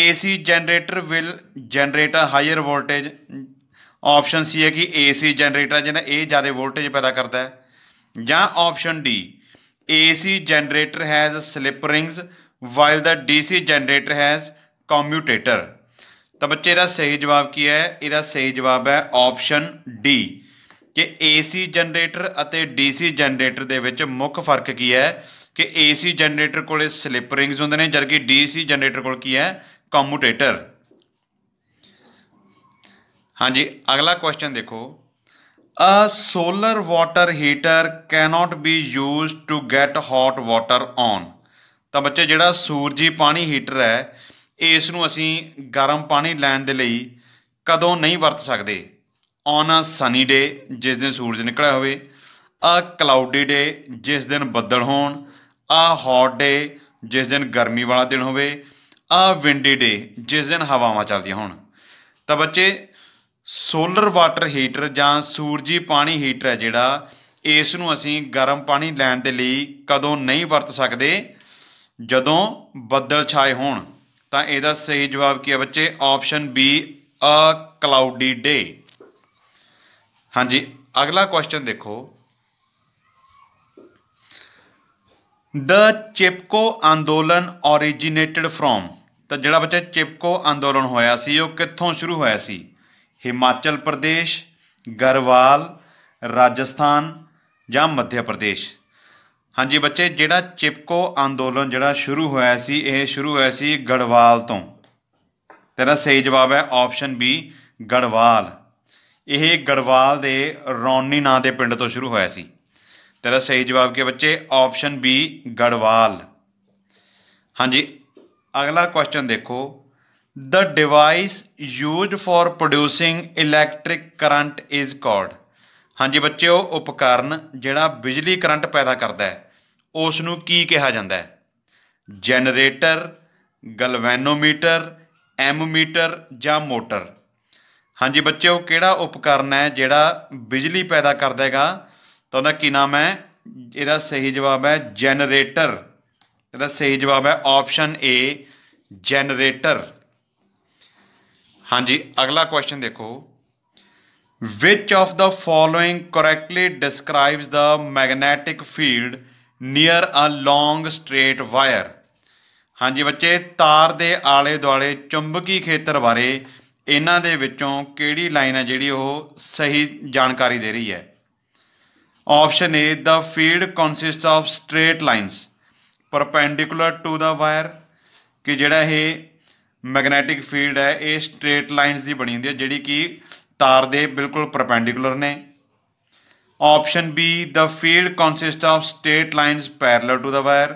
AC generator will generate a higher voltage option C ਹੈ ਕਿ AC generator ਜਿਹੜਾ ਇਹ ਜ਼ਿਆਦਾ ਵੋਲਟੇਜ ਪੈਦਾ ਕਰਦਾ ਹੈ ਜਾਂ option D AC generator has slip rings while the DC generator has commutator ਤਾਂ ਬੱਚੇ ਦਾ ਸਹੀ ਜਵਾਬ ਕੀ ਹੈ ਇਹਦਾ ਸਹੀ ਜਵਾਬ ਹੈ ਆਪਸ਼ਨ ਡੀ ਕਿ AC ਜਨਰੇਟਰ ਅਤੇ DC ਜਨਰੇਟਰ ਦੇ ਵਿੱਚ ਮੁੱਖ ਫਰਕ ਕੀ ਹੈ ਕਿ AC ਜਨਰੇਟਰ ਕੋਲੇ ਸਲਿਪ ਰਿੰਗਸ ਹੁੰਦੇ ਨੇ ਜਦਕਿ DC ਜਨਰੇਟਰ ਕੋਲ ਕੀ ਹੈ ਕਮਿਊਟੇਟਰ ਹਾਂਜੀ ਅਗਲਾ ਕੁਐਸਚਨ ਦੇਖੋ A solar water heater cannot be used to get hot water on. ਤਾਂ ਬੱਚੇ ਜਿਹੜਾ ਸੂਰਜੀ ਪਾਣੀ ਹੀਟਰ ਹੈ ਇਸ ਨੂੰ ਅਸੀਂ ਗਰਮ ਪਾਣੀ ਲੈਣ ਦੇ ਲਈ ਕਦੋਂ ਨਹੀਂ ਵਰਤ ਸਕਦੇ ਔਨ ਅ ਸਨੀ ਡੇ ਜਿਸ ਦਿਨ ਸੂਰਜ ਨਿਕਲਿਆ ਹੋਵੇ ਅ ਕਲਾਉਡੀ ਡੇ ਜਿਸ ਦਿਨ ਬੱਦਲ ਹੋਣ ਅ ਹੌਟ ਡੇ ਜਿਸ ਦਿਨ ਗਰਮੀ ਵਾਲਾ ਦਿਨ ਹੋਵੇ ਅ ਵਿੰਡੀ ਡੇ ਜਿਸ ਦਿਨ ਹਵਾਵਾਂ ਚੱਲਦੀਆਂ ਹੋਣ ਤਾਂ ਬੱਚੇ ਸੋਲਰ ਵਾਟਰ ਹੀਟਰ ਜਾਂ ਸੂਰਜੀ ਪਾਣੀ ਹੀਟਰ ਹੈ ਜਿਹੜਾ ਇਸ ਨੂੰ ਅਸੀਂ ਗਰਮ ਪਾਣੀ ਲੈਣ ਦੇ ਲਈ ਕਦੋਂ ਨਹੀਂ ਵਰਤ ਸਕਦੇ ਜਦੋਂ ਬੱਦਲ ਛਾਏ ਹੋਣ ਤਾਂ ਇਹਦਾ ਸਹੀ ਜਵਾਬ ਕੀ ਹੈ ਬੱਚੇ option B a cloudy day ਹਾਂਜੀ ਅਗਲਾ ਕੁਐਸਚਨ ਦੇਖੋ ਦ ਚਿਪਕੋ ਅੰਦੋਲਨ ਓਰੀਜਿਨੇਟਡ ਫਰੋਮ ਤਾਂ ਜਿਹੜਾ ਬੱਚੇ ਚਿਪਕੋ ਅੰਦੋਲਨ ਹੋਇਆ ਸੀ ਉਹ ਕਿੱਥੋਂ ਸ਼ੁਰੂ ਹੋਇਆ ਸੀ ਹਿਮਾਚਲ ਪ੍ਰਦੇਸ਼ ਗਰਵਾਲ ਰਾਜਸਥਾਨ ਜਾਂ ਮੱਧ ਪ੍ਰਦੇਸ਼ ਹਾਂਜੀ ਬੱਚੇ ਜਿਹੜਾ ਚਿਪਕੋ ਅੰਦੋਲਨ ਜਿਹੜਾ ਸ਼ੁਰੂ ਹੋਇਆ ਸੀ ਇਹ ਸ਼ੁਰੂ ਹੋਇਆ ਸੀ ਗੜਵਾਲ ਤੋਂ ਤੇਰਾ ਸਹੀ ਜਵਾਬ ਹੈ ਆਪਸ਼ਨ ਬੀ ਗੜਵਾਲ ਇਹ ਗੜਵਾਲ ਦੇ ਰੌਣੀ ਨਾਂ ਦੇ ਪਿੰਡ ਤੋਂ ਸ਼ੁਰੂ ਹੋਇਆ ਸੀ ਤੇਰਾ ਸਹੀ ਜਵਾਬ ਕੀ ਬੱਚੇ ਆਪਸ਼ਨ ਬੀ ਗੜਵਾਲ ਹਾਂਜੀ ਅਗਲਾ ਕੁਐਸਚਨ ਦੇਖੋ The device used for producing electric current is called ਹਾਂਜੀ ਬੱਚਿਓ ਉਪਕਰਨ ਜਿਹੜਾ ਬਿਜਲੀ ਕਰੰਟ ਪੈਦਾ ਕਰਦਾ ਹੈ ਉਸ ਨੂੰ ਕੀ ਕਿਹਾ ਜਾਂਦਾ ਹੈ ਜਨਰੇਟਰ ਗਲਵੈਨੋਮੀਟਰ ਐਮਮੀਟਰ ਜਾਂ ਮੋਟਰ ਹਾਂਜੀ ਬੱਚਿਓ ਕਿਹੜਾ ਉਪਕਰਨ ਹੈ ਜਿਹੜਾ ਬਿਜਲੀ ਪੈਦਾ ਕਰ ਦੇਗਾ ਤਾਂ ਉਹਦਾ ਕੀ ਨਾਮ ਹੈ ਇਹਦਾ ਸਹੀ ਜਵਾਬ ਹੈ ਜਨਰੇਟਰ ਇਹਦਾ ਸਹੀ ਜਵਾਬ ਹੈ ਆਪਸ਼ਨ ਏ ਜਨਰੇਟਰ ਹਾਂਜੀ ਅਗਲਾ ਕੁਐਸਚਨ ਦੇਖੋ which of the following correctly describes the magnetic field near a long straight wire ਹਾਂਜੀ ਬੱਚੇ ਤਾਰ ਦੇ ਆਲੇ ਦੁਆਲੇ ਚੁੰਬਕੀ ਖੇਤਰ ਬਾਰੇ ਇਹਨਾਂ ਦੇ ਵਿੱਚੋਂ ਕਿਹੜੀ ਲਾਈਨ ਹੈ ਜਿਹੜੀ ਉਹ ਸਹੀ ਜਾਣਕਾਰੀ ਦੇ ਰਹੀ ਹੈ option A the field consist of straight lines perpendicular to the wire ਕਿ ਜਿਹੜਾ ਇਹ ਮੈਗਨੈਟਿਕ ਫੀਲਡ ਹੈ ਇਹ ਸਟ੍ਰੇਟ ਲਾਈਨਸ ਦੀ ਬਣੀ ਹੁੰਦੀ ਹੈ ਜਿਹੜੀ ਕਿ ਤਾਰ ਦੇ ਬਿਲਕੁਲ ਪਰਪੈਂਡੀਕੂਲਰ ਨੇ option B the field consist of straight lines parallel to the wire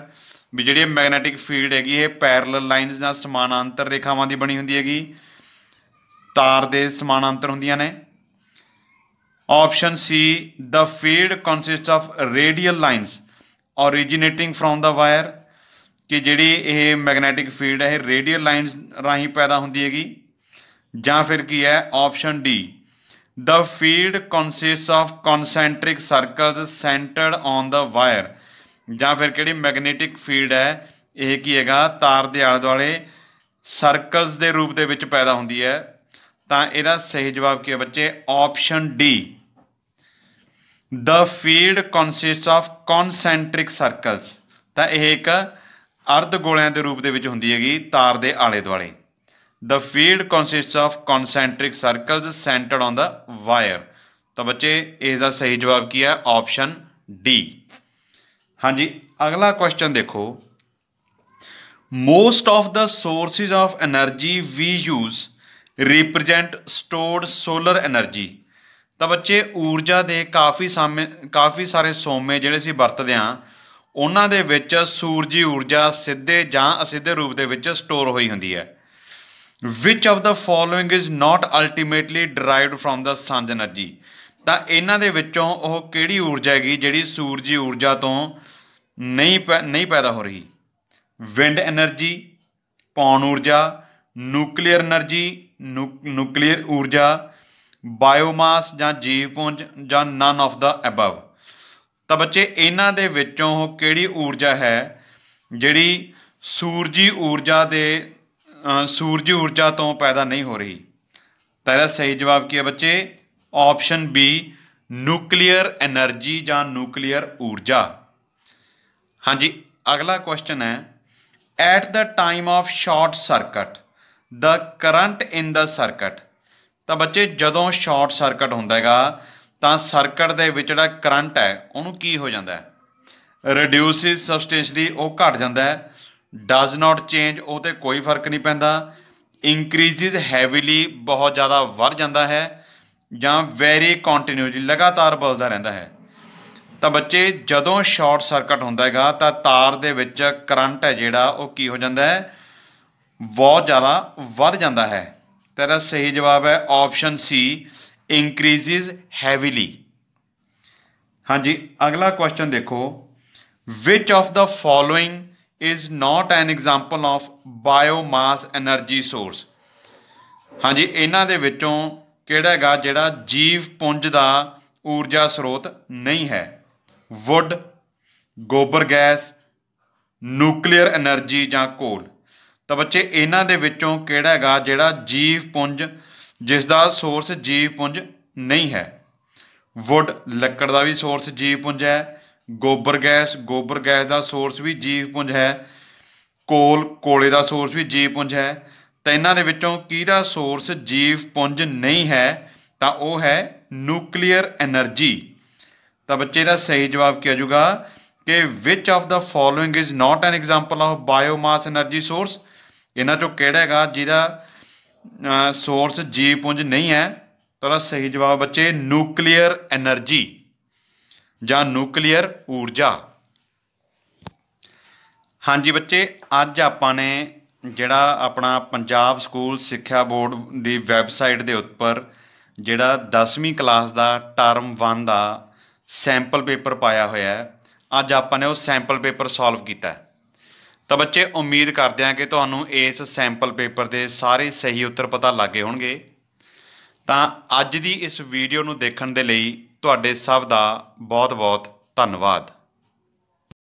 ਵੀ ਜਿਹੜੀ ਮੈਗਨੈਟਿਕ ਫੀਲਡ ਹੈਗੀ ਇਹ ਪੈਰਲਲ ਲਾਈਨਸ ਨਾਲ ਸਮਾਨਾਂਤਰ ਰੇਖਾਵਾਂ ਦੀ ਬਣੀ ਹੁੰਦੀ ਹੈਗੀ ਤਾਰ ਦੇ ਸਮਾਨਾਂਤਰ ਹੁੰਦੀਆਂ ਨੇ option C the field consist of radial lines originating from the wire ਕਿ ਜਿਹੜੀ ਇਹ ਮੈਗਨੈਟਿਕ ਫੀਲਡ ਹੈ ਇਹ ਰੇਡੀਅਲ ਲਾਈਨਸ ਰਾਹੀਂ ਪੈਦਾ ਹੁੰਦੀ ਹੈਗੀ ਜਾਂ ਫਿਰ ਕੀ ਹੈ option D the field consists of concentric circles centered on the wire ਜਾਂ ਫਿਰ ਕਿਹੜੀ ਮੈਗਨੈਟਿਕ ਫੀਲਡ ਹੈ ਇਹ ਕੀ ਹੈਗਾ ਤਾਰ ਦੇ ਆਲੇ ਦੁਆਲੇ ਸਰਕਲਸ ਦੇ ਰੂਪ ਦੇ ਵਿੱਚ ਪੈਦਾ ਹੁੰਦੀ ਹੈ ਤਾਂ ਇਹਦਾ ਸਹੀ ਜਵਾਬ ਕੀ ਹੈ ਬੱਚੇ option D the field consists of concentric circles ਤਾਂ ਇਹ ਇੱਕ ਅਰਧ ਗੋਲਿਆਂ ਦੇ ਰੂਪ ਦੇ ਵਿੱਚ ਹੁੰਦੀ ਹੈਗੀ ਤਾਰ ਦੇ ਆਲੇ ਦੁਆਲੇ the field consists of concentric circles centered on the wire ਤਾਂ ਬੱਚੇ ਇਸ ਦਾ ਸਹੀ ਜਵਾਬ ਕੀ ਹੈ ਆਪਸ਼ਨ ਡੀ ਹਾਂਜੀ ਅਗਲਾ ਕੁਐਸਚਨ ਦੇਖੋ most of the sources of energy we use represent stored solar energy ਤਾਂ ਬੱਚੇ ਊਰਜਾ ਦੇ ਕਾਫੀ ਸਾਮੇ ਕਾਫੀ ਸਾਰੇ ਸੋਮੇ ਜਿਹੜੇ ਸੀ ਵਰਤਦੇ ਆ ਉਹਨਾਂ ਦੇ ਵਿੱਚ ਸੂਰਜੀ ਊਰਜਾ ਸਿੱਧੇ ਜਾਂ ਅਸਿੱਧੇ ਰੂਪ ਦੇ ਵਿੱਚ ਸਟੋਰ ਹੋਈ ਹੁੰਦੀ ਹੈ which of the following is not ultimately derived from the sun energy ਤਾਂ ਇਹਨਾਂ ਦੇ ਵਿੱਚੋਂ ਉਹ ਕਿਹੜੀ ਊਰਜਾ ਹੈਗੀ ਜਿਹੜੀ ਸੂਰਜੀ ਊਰਜਾ ਤੋਂ ਨਹੀਂ ਨਹੀਂ ਪੈਦਾ ਹੋ ਰਹੀ ਵਿੰਡ એનર્ਜੀ ਪੌਣ ਊਰਜਾ ਨਿਊਕਲੀਅਰ એનર્ਜੀ ਨਿਊਕਲੀਅਰ ਊਰਜਾ ਬਾਇਓਮਾਸ ਜਾਂ ਜੀਵ ਪੁੰਜ ਜਾਂ ਨਨ ਆਫ ਦਾ ਅਬਵ ਤਾਂ ਬੱਚੇ ਇਹਨਾਂ ਦੇ ਵਿੱਚੋਂ ਕਿਹੜੀ ਊਰਜਾ ਹੈ ਜਿਹੜੀ ਸੂਰਜੀ ਊਰਜਾ ਦੇ ਸੂਰਜੀ ਊਰਜਾ ਤੋਂ ਪੈਦਾ ਨਹੀਂ ਹੋ ਰਹੀ ਤਾਂ ਇਹਦਾ ਸਹੀ ਜਵਾਬ ਕੀ ਹੈ ਬੱਚੇ ਆਪਸ਼ਨ ਬੀ ਨਿਊਕਲੀਅਰ એનર્ਜੀ ਜਾਂ ਨਿਊਕਲੀਅਰ ਊਰਜਾ ਹਾਂਜੀ ਅਗਲਾ ਕੁਐਸਚਨ ਹੈ at the time of short circuit the current in the circuit ਤਾਂ ਬੱਚੇ ਜਦੋਂ ਸ਼ਾਰਟ ਸਰਕਟ ਹੁੰਦਾ ਹੈਗਾ ਤਾਂ ਸਰਕਟ ਦੇ ਵਿੱਚ ਜਿਹੜਾ ਕਰੰਟ ਹੈ ਉਹਨੂੰ ਕੀ ਹੋ ਜਾਂਦਾ ਹੈ ਰਿਡਿਊਸਿਸ ਸਬਸਟੈਂਸ਼ਲੀ ਉਹ ਘਟ ਜਾਂਦਾ ਹੈ ਡਸ ਨਾਟ ਚੇਂਜ ਉਹ ਤੇ ਕੋਈ ਫਰਕ ਨਹੀਂ ਪੈਂਦਾ ਇਨਕਰੀਜ਼ਸ ਹੈਵੀਲੀ ਬਹੁਤ ਜ਼ਿਆਦਾ ਵੱਧ ਜਾਂਦਾ ਹੈ ਜਾਂ ਵੈਰੀ ਕੰਟੀਨਿਊਸਲੀ ਲਗਾਤਾਰ ਬਲਦਾ ਰਹਿੰਦਾ ਹੈ ਤਾਂ ਬੱਚੇ ਜਦੋਂ ਸ਼ਾਰਟ ਸਰਕਟ ਹੁੰਦਾ ਹੈਗਾ ਤਾਂ ਤਾਰ ਦੇ ਵਿੱਚ ਕਰੰਟ ਹੈ ਜਿਹੜਾ ਉਹ ਕੀ ਹੋ ਜਾਂਦਾ ਹੈ ਬਹੁਤ ਜ਼ਿਆਦਾ ਵੱਧ ਜਾਂਦਾ ਹੈ ਤੇਰਾ ਸਹੀ ਜਵਾਬ ਹੈ ਆਪਸ਼ਨ ਸੀ ਇਨਕਰੀਜ਼ਸ ਹੈਵੀਲੀ ਹਾਂਜੀ ਅਗਲਾ ਕੁਐਸਚਨ ਦੇਖੋ which of the following is not an example of biomass energy source ਹਾਂਜੀ ਇਹਨਾਂ ਦੇ ਵਿੱਚੋਂ ਕਿਹੜਾ ਹੈਗਾ ਜਿਹੜਾ ਜੀਵ ਪੁੰਜ ਦਾ ਊਰਜਾ ਸਰੋਤ ਨਹੀਂ ਹੈ ਵੁੱਡ ਗੋਬਰ ਗੈਸ ਨਿਊਕਲੀਅਰ એનર્ਜੀ ਜਾਂ ਕੋਲ ਤਾਂ ਬੱਚੇ ਇਹਨਾਂ ਦੇ ਵਿੱਚੋਂ ਕਿਹੜਾ ਹੈਗਾ ਜਿਹੜਾ ਜੀਵ ਪੁੰਜ ਜਿਸ ਦਾ ਸੋਰਸ ਜੀਵ ਪੁੰਜ ਨਹੀਂ ਹੈ ਵੁੱਡ ਲੱਕੜ ਦਾ ਵੀ ਸੋਰਸ ਜੀਵ ਪੁੰਜ ਹੈ ਗੋਬਰ ਗੈਸ ਗੋਬਰ ਗੈਸ ਦਾ ਸੋਰਸ ਵੀ ਜੀਵ ਪੁੰਜ ਹੈ ਕੋਲ ਕੋਲੇ ਦਾ ਸੋਰਸ ਵੀ ਜੀਵ ਪੁੰਜ ਹੈ ਤਾਂ ਇਹਨਾਂ ਦੇ ਵਿੱਚੋਂ ਕਿਹਦਾ ਸੋਰਸ ਜੀਵ ਪੁੰਜ ਨਹੀਂ ਹੈ ਤਾਂ ਉਹ ਹੈ ਨਿਊਕਲੀਅਰ એનર્ਜੀ ਤਾਂ ਬੱਚੇ ਦਾ ਸਹੀ ਜਵਾਬ ਕੀ ਆਜੂਗਾ ਕਿ which of the following is not an example of biomass energy source ਇਹਨਾਂ ਚੋਂ ਕਿਹੜਾ ਹੈਗਾ ਜਿਹਦਾ ਸੋਰਸ ਜੀ ਪੁੰਜ ਨਹੀਂ ਹੈ ਤਾਂ ਦਾ ਸਹੀ ਜਵਾਬ ਬੱਚੇ ਨਿਊਕਲੀਅਰ એનર્ਜੀ ਜਾਂ ਨਿਊਕਲੀਅਰ ਊਰਜਾ ਹਾਂਜੀ ਬੱਚੇ ਅੱਜ ਆਪਾਂ ਨੇ ਜਿਹੜਾ ਆਪਣਾ ਪੰਜਾਬ ਸਕੂਲ ਸਿੱਖਿਆ ਬੋਰਡ ਦੀ ਵੈਬਸਾਈਟ ਦੇ ਉੱਪਰ ਜਿਹੜਾ 10ਵੀਂ ਕਲਾਸ ਦਾ ਟਰਮ 1 ਦਾ ਸੈਂਪਲ ਪੇਪਰ ਪਾਇਆ ਹੋਇਆ ਹੈ ਅੱਜ ਆਪਾਂ ਨੇ ਉਹ ਸੈਂਪਲ ਪੇਪਰ ਸੋਲਵ ਕੀਤਾ ਹੈ ਤਾਂ ਬੱਚੇ ਉਮੀਦ ਕਰਦੇ ਆ ਕਿ ਤੁਹਾਨੂੰ ਇਸ ਸੈਂਪਲ ਪੇਪਰ ਦੇ ਸਾਰੇ ਸਹੀ ਉੱਤਰ ਪਤਾ ਲੱਗੇ ਹੋਣਗੇ ਤਾਂ ਅੱਜ ਦੀ ਇਸ ਵੀਡੀਓ ਨੂੰ ਦੇਖਣ ਦੇ ਲਈ ਤੁਹਾਡੇ ਸਭ ਦਾ ਬਹੁਤ-ਬਹੁਤ ਧੰਨਵਾਦ